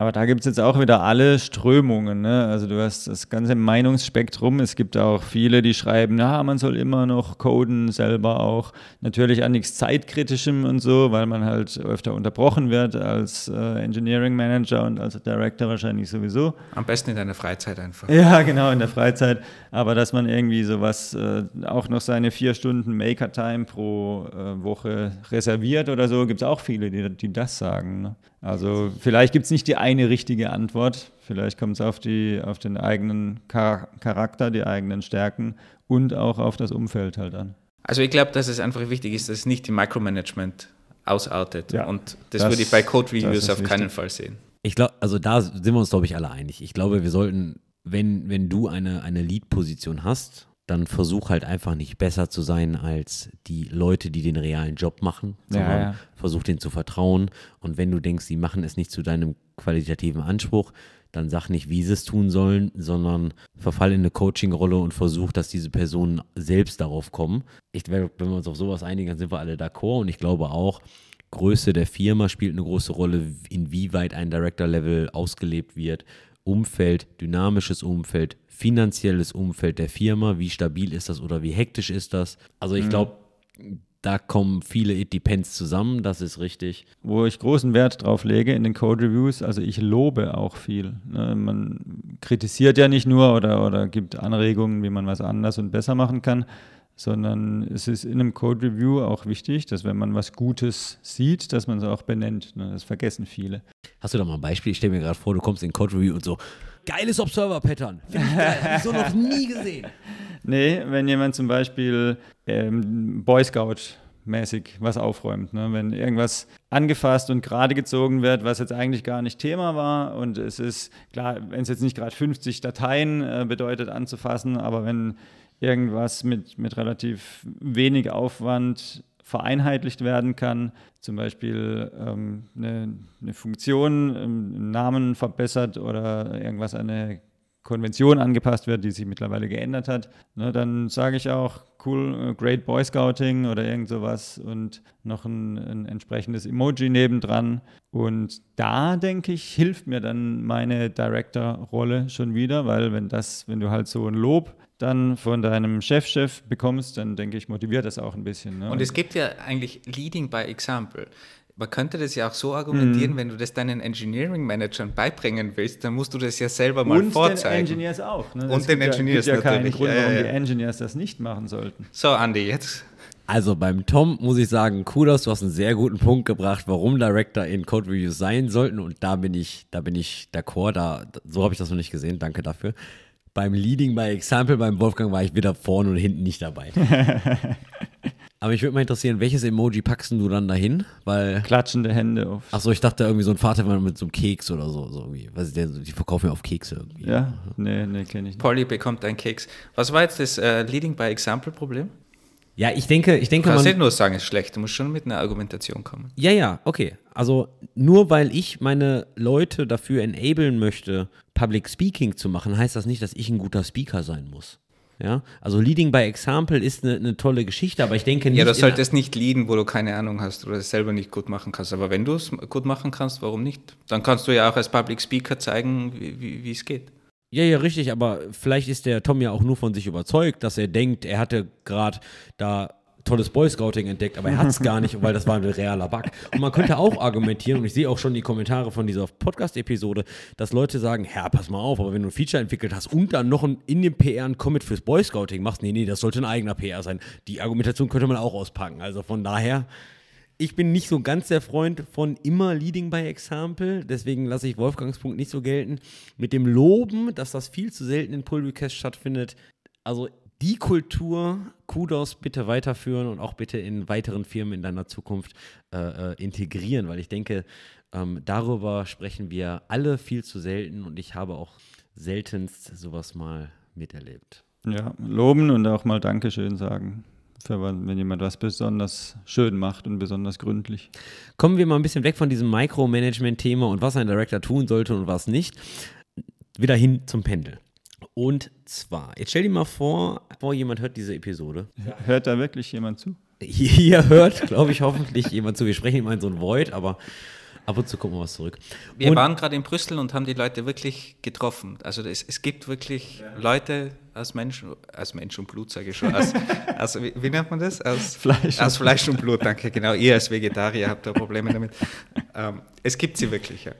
Aber da gibt es jetzt auch wieder alle Strömungen. Ne? Also du hast das ganze Meinungsspektrum. Es gibt auch viele, die schreiben, na, man soll immer noch coden, selber auch. Natürlich an nichts Zeitkritischem und so, weil man halt öfter unterbrochen wird als äh, Engineering Manager und als Director wahrscheinlich sowieso. Am besten in deiner Freizeit einfach. Ja, genau, in der Freizeit. Aber dass man irgendwie sowas, äh, auch noch seine vier Stunden Maker-Time pro äh, Woche reserviert oder so, gibt es auch viele, die, die das sagen. Ne? Also vielleicht gibt es nicht die eine richtige Antwort. Vielleicht kommt es auf, auf den eigenen Charakter, die eigenen Stärken und auch auf das Umfeld halt an. Also ich glaube, dass es einfach wichtig ist, dass es nicht die Micromanagement ausartet. Ja, und das, das, würde ich bei Code Reviews auf wichtig. keinen Fall sehen. Ich glaube, also da sind wir uns, glaube ich, alle einig. Ich glaube, wir sollten, wenn, wenn du eine, eine Lead-Position hast dann versuch halt einfach nicht besser zu sein als die Leute, die den realen Job machen, sondern ja, ja. versuch denen zu vertrauen. Und wenn du denkst, die machen es nicht zu deinem qualitativen Anspruch, dann sag nicht, wie sie es tun sollen, sondern verfall in eine Coaching-Rolle und versuch, dass diese Personen selbst darauf kommen. Ich glaube, wenn wir uns auf sowas einigen, dann sind wir alle d'accord. Und ich glaube auch, Größe der Firma spielt eine große Rolle, inwieweit ein Director-Level ausgelebt wird. Umfeld, dynamisches Umfeld, finanzielles Umfeld der Firma, wie stabil ist das oder wie hektisch ist das. Also ich mhm. glaube, da kommen viele It Depends zusammen, das ist richtig. Wo ich großen Wert drauf lege in den Code Reviews, also ich lobe auch viel. Ne? Man kritisiert ja nicht nur oder, oder gibt Anregungen, wie man was anders und besser machen kann, sondern es ist in einem Code Review auch wichtig, dass wenn man was Gutes sieht, dass man es auch benennt. Ne? Das vergessen viele. Hast du da mal ein Beispiel? Ich stelle mir gerade vor, du kommst in Code Review und so, geiles Observer-Pattern. Finde ich geil. Hab ich so noch nie gesehen. Nee, wenn jemand zum Beispiel ähm, Boy Scout mäßig was aufräumt. Ne? Wenn irgendwas angefasst und gerade gezogen wird, was jetzt eigentlich gar nicht Thema war und es ist klar, wenn es jetzt nicht gerade 50 Dateien äh, bedeutet anzufassen, aber wenn irgendwas mit, mit relativ wenig Aufwand vereinheitlicht werden kann, zum Beispiel ähm, eine, eine, Funktion im Namen verbessert oder irgendwas an der Konvention angepasst wird, die sich mittlerweile geändert hat, ne, dann sage ich auch, cool, äh, Great Boy Scouting oder irgend sowas und noch ein, ein entsprechendes Emoji nebendran. Und da, denke ich, hilft mir dann meine Director-Rolle schon wieder, weil wenn das, wenn du halt so ein Lob dann von deinem Chefchef -Chef bekommst, dann denke ich, motiviert das auch ein bisschen. Ne? Und es gibt ja eigentlich Leading by Example. Man könnte das ja auch so argumentieren, mhm. wenn du das deinen Engineering-Managern beibringen willst, dann musst du das ja selber mal und vorzeigen. Und den Engineers auch. Ne? Und den ja, Engineers ja, gibt ja keinen Grund, warum die Engineers das nicht machen sollten. So, Andy, jetzt also beim Tom muss ich sagen, Kudos, du hast einen sehr guten Punkt gebracht, warum Director in Code Reviews sein sollten. Und da bin ich, da bin ich d'accord, da, so habe ich das noch nicht gesehen, danke dafür. Beim Leading by Example beim Wolfgang war ich wieder vorne und hinten nicht dabei. Aber ich würde mal interessieren, welches Emoji packst du dann dahin? Weil Klatschende Hände auf. Achso, ich dachte irgendwie so ein Vater mit so einem Keks oder so. so irgendwie. Weiß ich, der, die verkaufen ja auf Kekse irgendwie. Ja, nee, nee, kenne ich nicht. Polly bekommt einen Keks. Was war jetzt das äh, Leading by Example Problem? Ja, ich denke, ich denke. Du kannst man, nicht nur sagen, es ist schlecht, du musst schon mit einer Argumentation kommen. Ja, ja, okay. Also nur weil ich meine Leute dafür enablen möchte, Public Speaking zu machen, heißt das nicht, dass ich ein guter Speaker sein muss. Ja? Also Leading by Example ist eine, eine tolle Geschichte, aber ich denke nicht. Ja, du solltest nicht leaden, wo du keine Ahnung hast oder es selber nicht gut machen kannst. Aber wenn du es gut machen kannst, warum nicht? Dann kannst du ja auch als Public Speaker zeigen, wie, wie es geht. Ja, ja, richtig, aber vielleicht ist der Tom ja auch nur von sich überzeugt, dass er denkt, er hatte gerade da tolles Boy Scouting entdeckt, aber er hat es gar nicht, weil das war ein realer Bug. Und man könnte auch argumentieren, und ich sehe auch schon die Kommentare von dieser Podcast-Episode, dass Leute sagen, Herr, pass mal auf, aber wenn du ein Feature entwickelt hast und dann noch ein, in dem PR ein Commit fürs Boy Scouting machst, nee, nee, das sollte ein eigener PR sein. Die Argumentation könnte man auch auspacken. Also von daher, ich bin nicht so ganz der Freund von immer Leading by Example, deswegen lasse ich Wolfgangs Punkt nicht so gelten. Mit dem Loben, dass das viel zu selten in Pull Requests stattfindet, also die Kultur Kudos bitte weiterführen und auch bitte in weiteren Firmen in deiner Zukunft äh, äh, integrieren, weil ich denke, ähm, darüber sprechen wir alle viel zu selten und ich habe auch seltenst sowas mal miterlebt. Ja, loben und auch mal Dankeschön sagen. Für, wenn jemand was besonders schön macht und besonders gründlich. Kommen wir mal ein bisschen weg von diesem Micromanagement-Thema und was ein Director tun sollte und was nicht, wieder hin zum Pendel. Und zwar, jetzt stell dir mal vor, vor jemand hört diese Episode. Hört da wirklich jemand zu? Hier hört, glaube ich, hoffentlich jemand zu. Wir sprechen immer in so ein Void, aber ab und zu kommen wir was zurück. Wir und waren gerade in Brüssel und haben die Leute wirklich getroffen. Also es, es gibt wirklich ja. Leute aus Mensch, aus Mensch und Blut, sage ich schon. Aus, aus, wie, wie, nennt man das? Aus Fleisch. Aus Fleisch und Blut, danke, genau. Ihr als Vegetarier habt da Probleme damit. Ähm, es gibt sie wirklich, ja.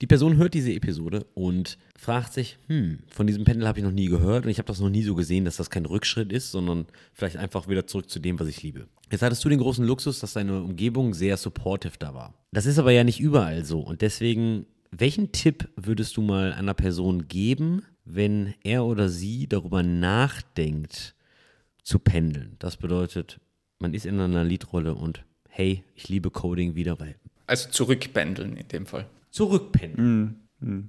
Die Person hört diese Episode und fragt sich, hm, von diesem Pendel habe ich noch nie gehört und ich habe das noch nie so gesehen, dass das kein Rückschritt ist, sondern vielleicht einfach wieder zurück zu dem, was ich liebe. Jetzt hattest du den großen Luxus, dass deine Umgebung sehr supportive da war. Das ist aber ja nicht überall so und deswegen, welchen Tipp würdest du mal einer Person geben, wenn er oder sie darüber nachdenkt, zu pendeln? Das bedeutet, man ist in einer Liedrolle und hey, ich liebe Coding wieder, weil. Also zurückpendeln in dem Fall zurückpinnen. Mm, mm.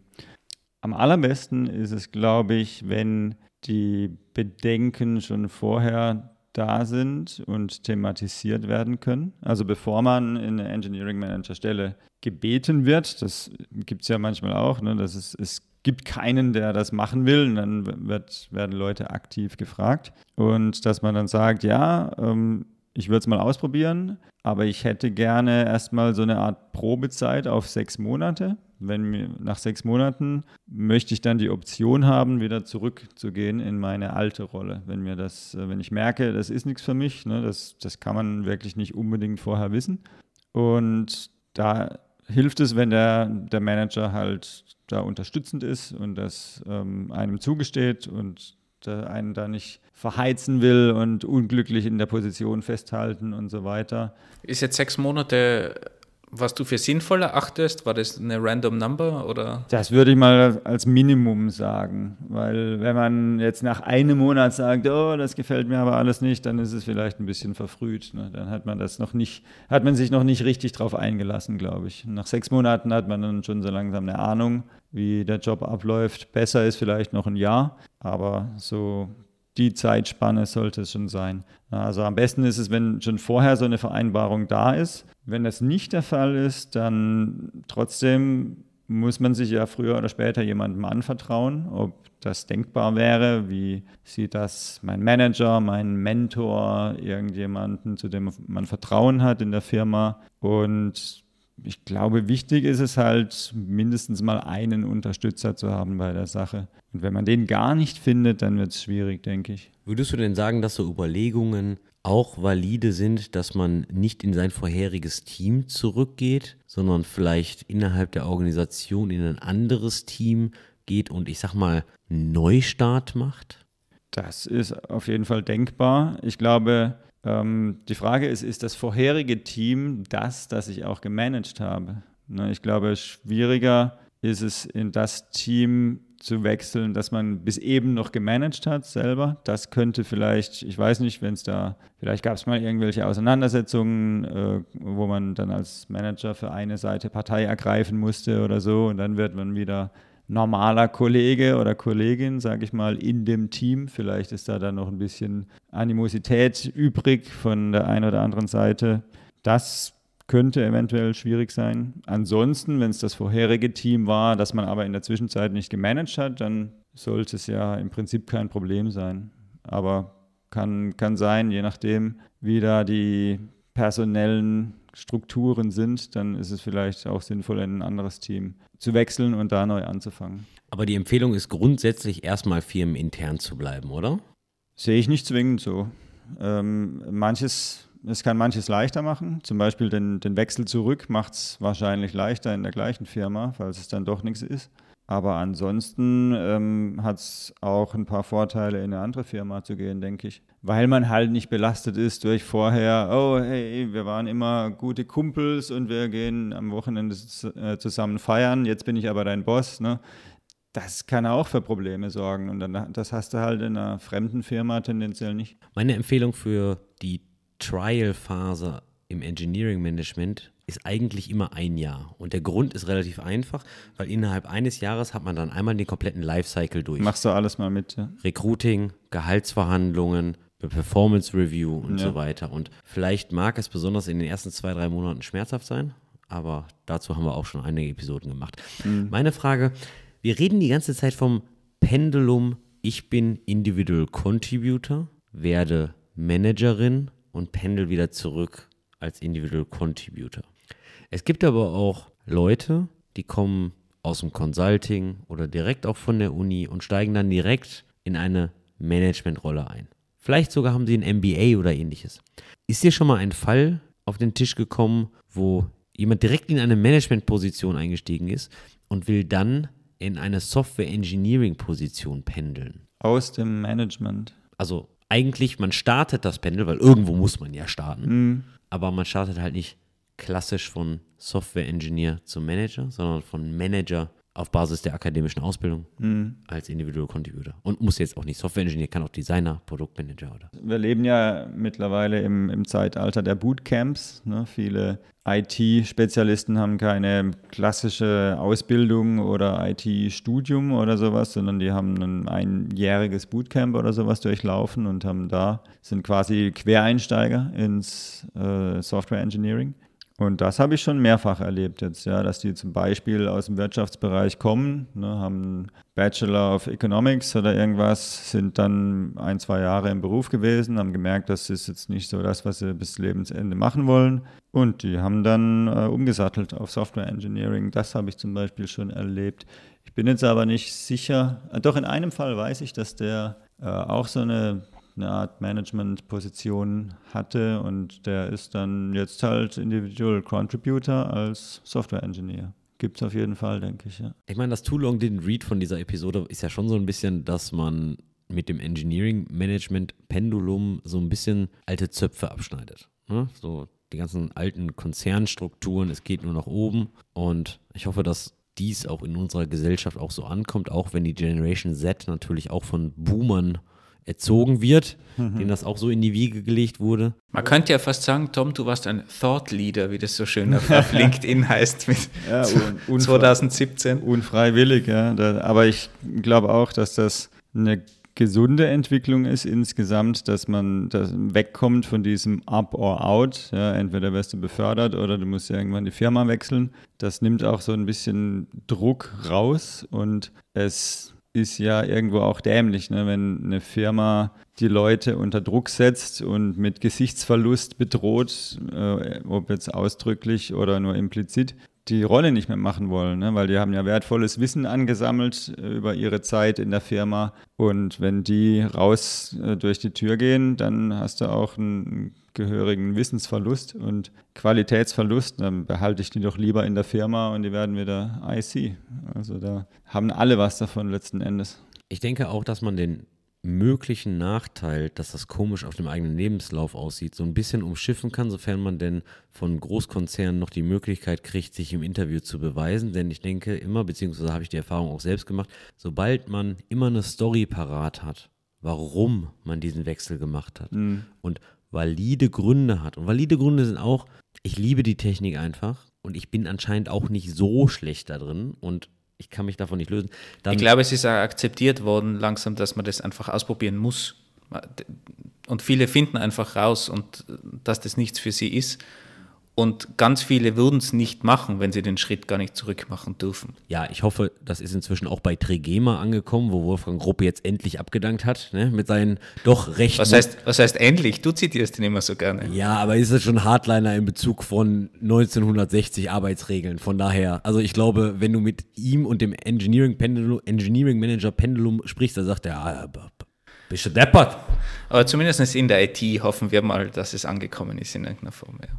Am allerbesten ist es, glaube ich, wenn die Bedenken schon vorher da sind und thematisiert werden können. Also bevor man in eine Engineering Manager Stelle gebeten wird, das gibt es ja manchmal auch, ne, dass es, es gibt keinen, der das machen will und dann wird, werden Leute aktiv gefragt und dass man dann sagt, ja, ähm, ich würde es mal ausprobieren, aber ich hätte gerne erstmal so eine Art Probezeit auf sechs Monate. Wenn nach sechs Monaten möchte ich dann die Option haben, wieder zurückzugehen in meine alte Rolle. Wenn mir das, äh, wenn ich merke, das ist nichts für mich, ne, das, das kann man wirklich nicht unbedingt vorher wissen. Und da hilft es, wenn der, der Manager halt da unterstützend ist und das ähm, einem zugesteht und und äh, einen da nicht verheizen will und unglücklich in der Position festhalten und so weiter. Ist jetzt sechs Monate was du für sinnvoll erachtest, war das eine random number oder? Das würde ich mal als Minimum sagen, weil wenn man jetzt nach einem Monat sagt, oh, das gefällt mir aber alles nicht, dann ist es vielleicht ein bisschen verfrüht. Ne? Dann hat man das noch nicht, hat man sich noch nicht richtig drauf eingelassen, glaube ich. Nach sechs Monaten hat man dann schon so langsam eine Ahnung wie der Job abläuft. Besser ist vielleicht noch ein Jahr, aber so die Zeitspanne sollte es schon sein. Also am besten ist es, wenn schon vorher so eine Vereinbarung da ist. Wenn das nicht der Fall ist, dann trotzdem muss man sich ja früher oder später jemandem anvertrauen, ob das denkbar wäre, wie sieht das mein Manager, mein Mentor, irgendjemanden, zu dem man Vertrauen hat in der Firma. Und ich glaube, wichtig ist es halt, mindestens mal einen Unterstützer zu haben bei der Sache. Und wenn man den gar nicht findet, dann wird es schwierig, denke ich. Würdest du denn sagen, dass so Überlegungen auch valide sind, dass man nicht in sein vorheriges Team zurückgeht, sondern vielleicht innerhalb der Organisation in ein anderes Team geht und ich sag mal Neustart macht? Das ist auf jeden Fall denkbar. Ich glaube, ähm, die Frage ist, ist das vorherige Team das, das ich auch gemanagt habe? Ne, ich glaube, schwieriger ist es, in das Team zu wechseln, das man bis eben noch gemanagt hat selber. Das könnte vielleicht, ich weiß nicht, wenn es da, vielleicht gab es mal irgendwelche Auseinandersetzungen, äh, wo man dann als Manager für eine Seite Partei ergreifen musste oder so und dann wird man wieder normaler Kollege oder Kollegin, sage ich mal, in dem Team. Vielleicht ist da dann noch ein bisschen Animosität übrig von der einen oder anderen Seite. Das könnte eventuell schwierig sein. Ansonsten, wenn es das vorherige Team war, das man aber in der Zwischenzeit nicht gemanagt hat, dann sollte es ja im Prinzip kein Problem sein. Aber kann, kann sein, je nachdem, wie da die personellen Strukturen sind, dann ist es vielleicht auch sinnvoll, in ein anderes Team zu wechseln und da neu anzufangen. Aber die Empfehlung ist grundsätzlich erstmal firmenintern zu bleiben, oder? Sehe ich nicht zwingend so. Ähm, manches, es kann manches leichter machen. Zum Beispiel den, den Wechsel zurück macht es wahrscheinlich leichter in der gleichen Firma, falls es dann doch nichts ist. Aber ansonsten ähm, hat es auch ein paar Vorteile, in eine andere Firma zu gehen, denke ich. Weil man halt nicht belastet ist durch vorher, oh hey, wir waren immer gute Kumpels und wir gehen am Wochenende äh, zusammen feiern, jetzt bin ich aber dein Boss. Ne? das kann auch für Probleme sorgen. Und dann, das hast du halt in einer fremden Firma tendenziell nicht. Meine Empfehlung für die Trial-Phase im Engineering Management ist eigentlich immer ein Jahr. Und der Grund ist relativ einfach, weil innerhalb eines Jahres hat man dann einmal den kompletten Lifecycle durch. Machst du alles mal mit? Ja. Recruiting, Gehaltsverhandlungen, Performance Review und ja. so weiter. Und vielleicht mag es besonders in den ersten zwei, drei Monaten schmerzhaft sein, aber dazu haben wir auch schon einige Episoden gemacht. Mhm. Meine Frage, wir reden die ganze Zeit vom Pendulum, ich bin Individual Contributor, werde Managerin und pendel wieder zurück als Individual Contributor. Es gibt aber auch Leute, die kommen aus dem Consulting oder direkt auch von der Uni und steigen dann direkt in eine Managementrolle ein. Vielleicht sogar haben sie ein MBA oder ähnliches. Ist dir schon mal ein Fall auf den Tisch gekommen, wo jemand direkt in eine Managementposition eingestiegen ist und will dann in eine Software Engineering Position pendeln? Aus dem Management. Also eigentlich, man startet das Pendel, weil irgendwo muss man ja starten. Mhm. Aber man startet halt nicht klassisch von Software Engineer zum Manager, sondern von Manager auf Basis der akademischen Ausbildung mhm. als individueller Contributor. Und muss jetzt auch nicht software Engineer, kann auch Designer, Produktmanager oder. Wir leben ja mittlerweile im, im Zeitalter der Bootcamps. Ne? Viele IT-Spezialisten haben keine klassische Ausbildung oder IT-Studium oder sowas, sondern die haben ein einjähriges Bootcamp oder sowas durchlaufen und haben da, sind quasi Quereinsteiger ins äh, Software Engineering. Und das habe ich schon mehrfach erlebt jetzt, ja, dass die zum Beispiel aus dem Wirtschaftsbereich kommen, ne, haben einen Bachelor of Economics oder irgendwas, sind dann ein, zwei Jahre im Beruf gewesen, haben gemerkt, das ist jetzt nicht so das, was sie bis Lebensende machen wollen. Und die haben dann äh, umgesattelt auf Software Engineering. Das habe ich zum Beispiel schon erlebt. Ich bin jetzt aber nicht sicher. Doch in einem Fall weiß ich, dass der äh, auch so eine eine Art Management-Position hatte und der ist dann jetzt halt Individual Contributor als Software Engineer. Gibt es auf jeden Fall, denke ich. Ja. Ich meine, das Too Long Didn't Read von dieser Episode ist ja schon so ein bisschen, dass man mit dem Engineering Management Pendulum so ein bisschen alte Zöpfe abschneidet. Ne? So die ganzen alten Konzernstrukturen, es geht nur nach oben. Und ich hoffe, dass dies auch in unserer Gesellschaft auch so ankommt, auch wenn die Generation Z natürlich auch von Boomern erzogen wird, mhm. dem das auch so in die Wiege gelegt wurde. Man könnte ja fast sagen, Tom, du warst ein Thought Leader, wie das so schön auf LinkedIn heißt, mit ja, un 2017. Unfreiwillig, ja. aber ich glaube auch, dass das eine gesunde Entwicklung ist insgesamt, dass man dass wegkommt von diesem Up or Out. Ja, entweder wirst du befördert oder du musst ja irgendwann die Firma wechseln. Das nimmt auch so ein bisschen Druck raus und es ist ja irgendwo auch dämlich, ne? wenn eine Firma die Leute unter Druck setzt und mit Gesichtsverlust bedroht, äh, ob jetzt ausdrücklich oder nur implizit, die Rolle nicht mehr machen wollen, ne? weil die haben ja wertvolles Wissen angesammelt äh, über ihre Zeit in der Firma. Und wenn die raus äh, durch die Tür gehen, dann hast du auch einen gehörigen Wissensverlust und Qualitätsverlust. Dann behalte ich die doch lieber in der Firma und die werden wieder IC. Also da haben alle was davon letzten Endes. Ich denke auch, dass man den möglichen Nachteil, dass das komisch auf dem eigenen Lebenslauf aussieht, so ein bisschen umschiffen kann, sofern man denn von Großkonzernen noch die Möglichkeit kriegt, sich im Interview zu beweisen. Denn ich denke immer, beziehungsweise habe ich die Erfahrung auch selbst gemacht, sobald man immer eine Story parat hat, warum man diesen Wechsel gemacht hat mhm. und valide Gründe hat. Und valide Gründe sind auch, ich liebe die Technik einfach und ich bin anscheinend auch nicht so schlecht da drin und ich kann mich davon nicht lösen. Dann ich glaube, es ist auch akzeptiert worden langsam, dass man das einfach ausprobieren muss. Und viele finden einfach raus und dass das nichts für sie ist. Und ganz viele würden es nicht machen, wenn sie den Schritt gar nicht zurück machen dürfen. Ja, ich hoffe, das ist inzwischen auch bei Tregema angekommen, wo Wolfgang Grupp jetzt endlich abgedankt hat, ne? mit seinen doch recht. Was heißt, was heißt endlich? Du zitierst den immer so gerne. Ja, aber ist das schon Hardliner in Bezug von 1960 Arbeitsregeln? Von daher, also ich glaube, wenn du mit ihm und dem Engineering, Pendulum, Engineering Manager Pendulum sprichst, dann sagt er, ah, bist du deppert. Aber zumindest in der IT hoffen wir mal, dass es angekommen ist in irgendeiner Form. Ja.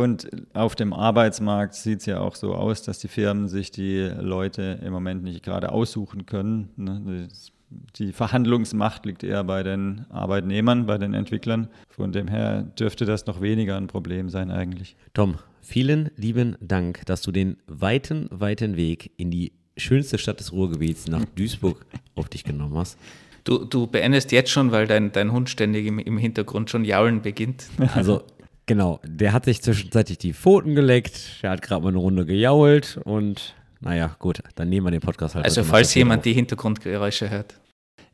Und auf dem Arbeitsmarkt sieht es ja auch so aus, dass die Firmen sich die Leute im Moment nicht gerade aussuchen können. Ne? Die Verhandlungsmacht liegt eher bei den Arbeitnehmern, bei den Entwicklern. Von dem her dürfte das noch weniger ein Problem sein eigentlich. Tom, vielen lieben Dank, dass du den weiten, weiten Weg in die schönste Stadt des Ruhrgebiets nach Duisburg auf dich genommen hast. Du, du beendest jetzt schon, weil dein, dein Hund ständig im, im Hintergrund schon jaulen beginnt. Also Genau, der hat sich zwischenzeitlich die Pfoten geleckt, der hat gerade mal eine Runde gejault und naja, gut, dann nehmen wir den Podcast halt. Also falls jemand auf. die Hintergrundgeräusche hört.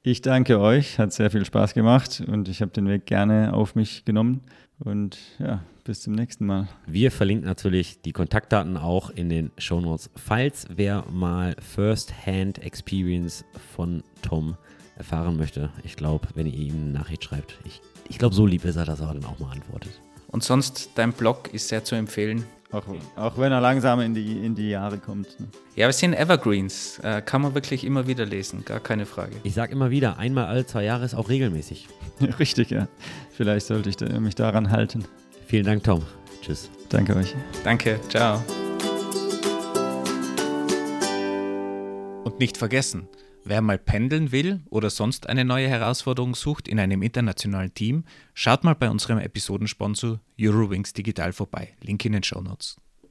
Ich danke euch, hat sehr viel Spaß gemacht und ich habe den Weg gerne auf mich genommen. Und ja, bis zum nächsten Mal. Wir verlinken natürlich die Kontaktdaten auch in den Show Notes, falls wer mal First-Hand Experience von Tom erfahren möchte. Ich glaube, wenn ihr ihm eine Nachricht schreibt, ich, ich glaube, so lieb ist er, dass er dann auch mal antwortet. Und sonst, dein Blog ist sehr zu empfehlen. Auch, auch wenn er langsam in die, in die Jahre kommt. Ne? Ja, wir sind Evergreens. Äh, kann man wirklich immer wieder lesen, gar keine Frage. Ich sage immer wieder, einmal alle zwei Jahre ist auch regelmäßig. Richtig, ja. Vielleicht sollte ich mich daran halten. Vielen Dank, Tom. Tschüss. Danke euch. Danke, ciao. Und nicht vergessen, Wer mal pendeln will oder sonst eine neue Herausforderung sucht in einem internationalen Team, schaut mal bei unserem Episodensponsor Eurowings Digital vorbei. Link in den Show Notes.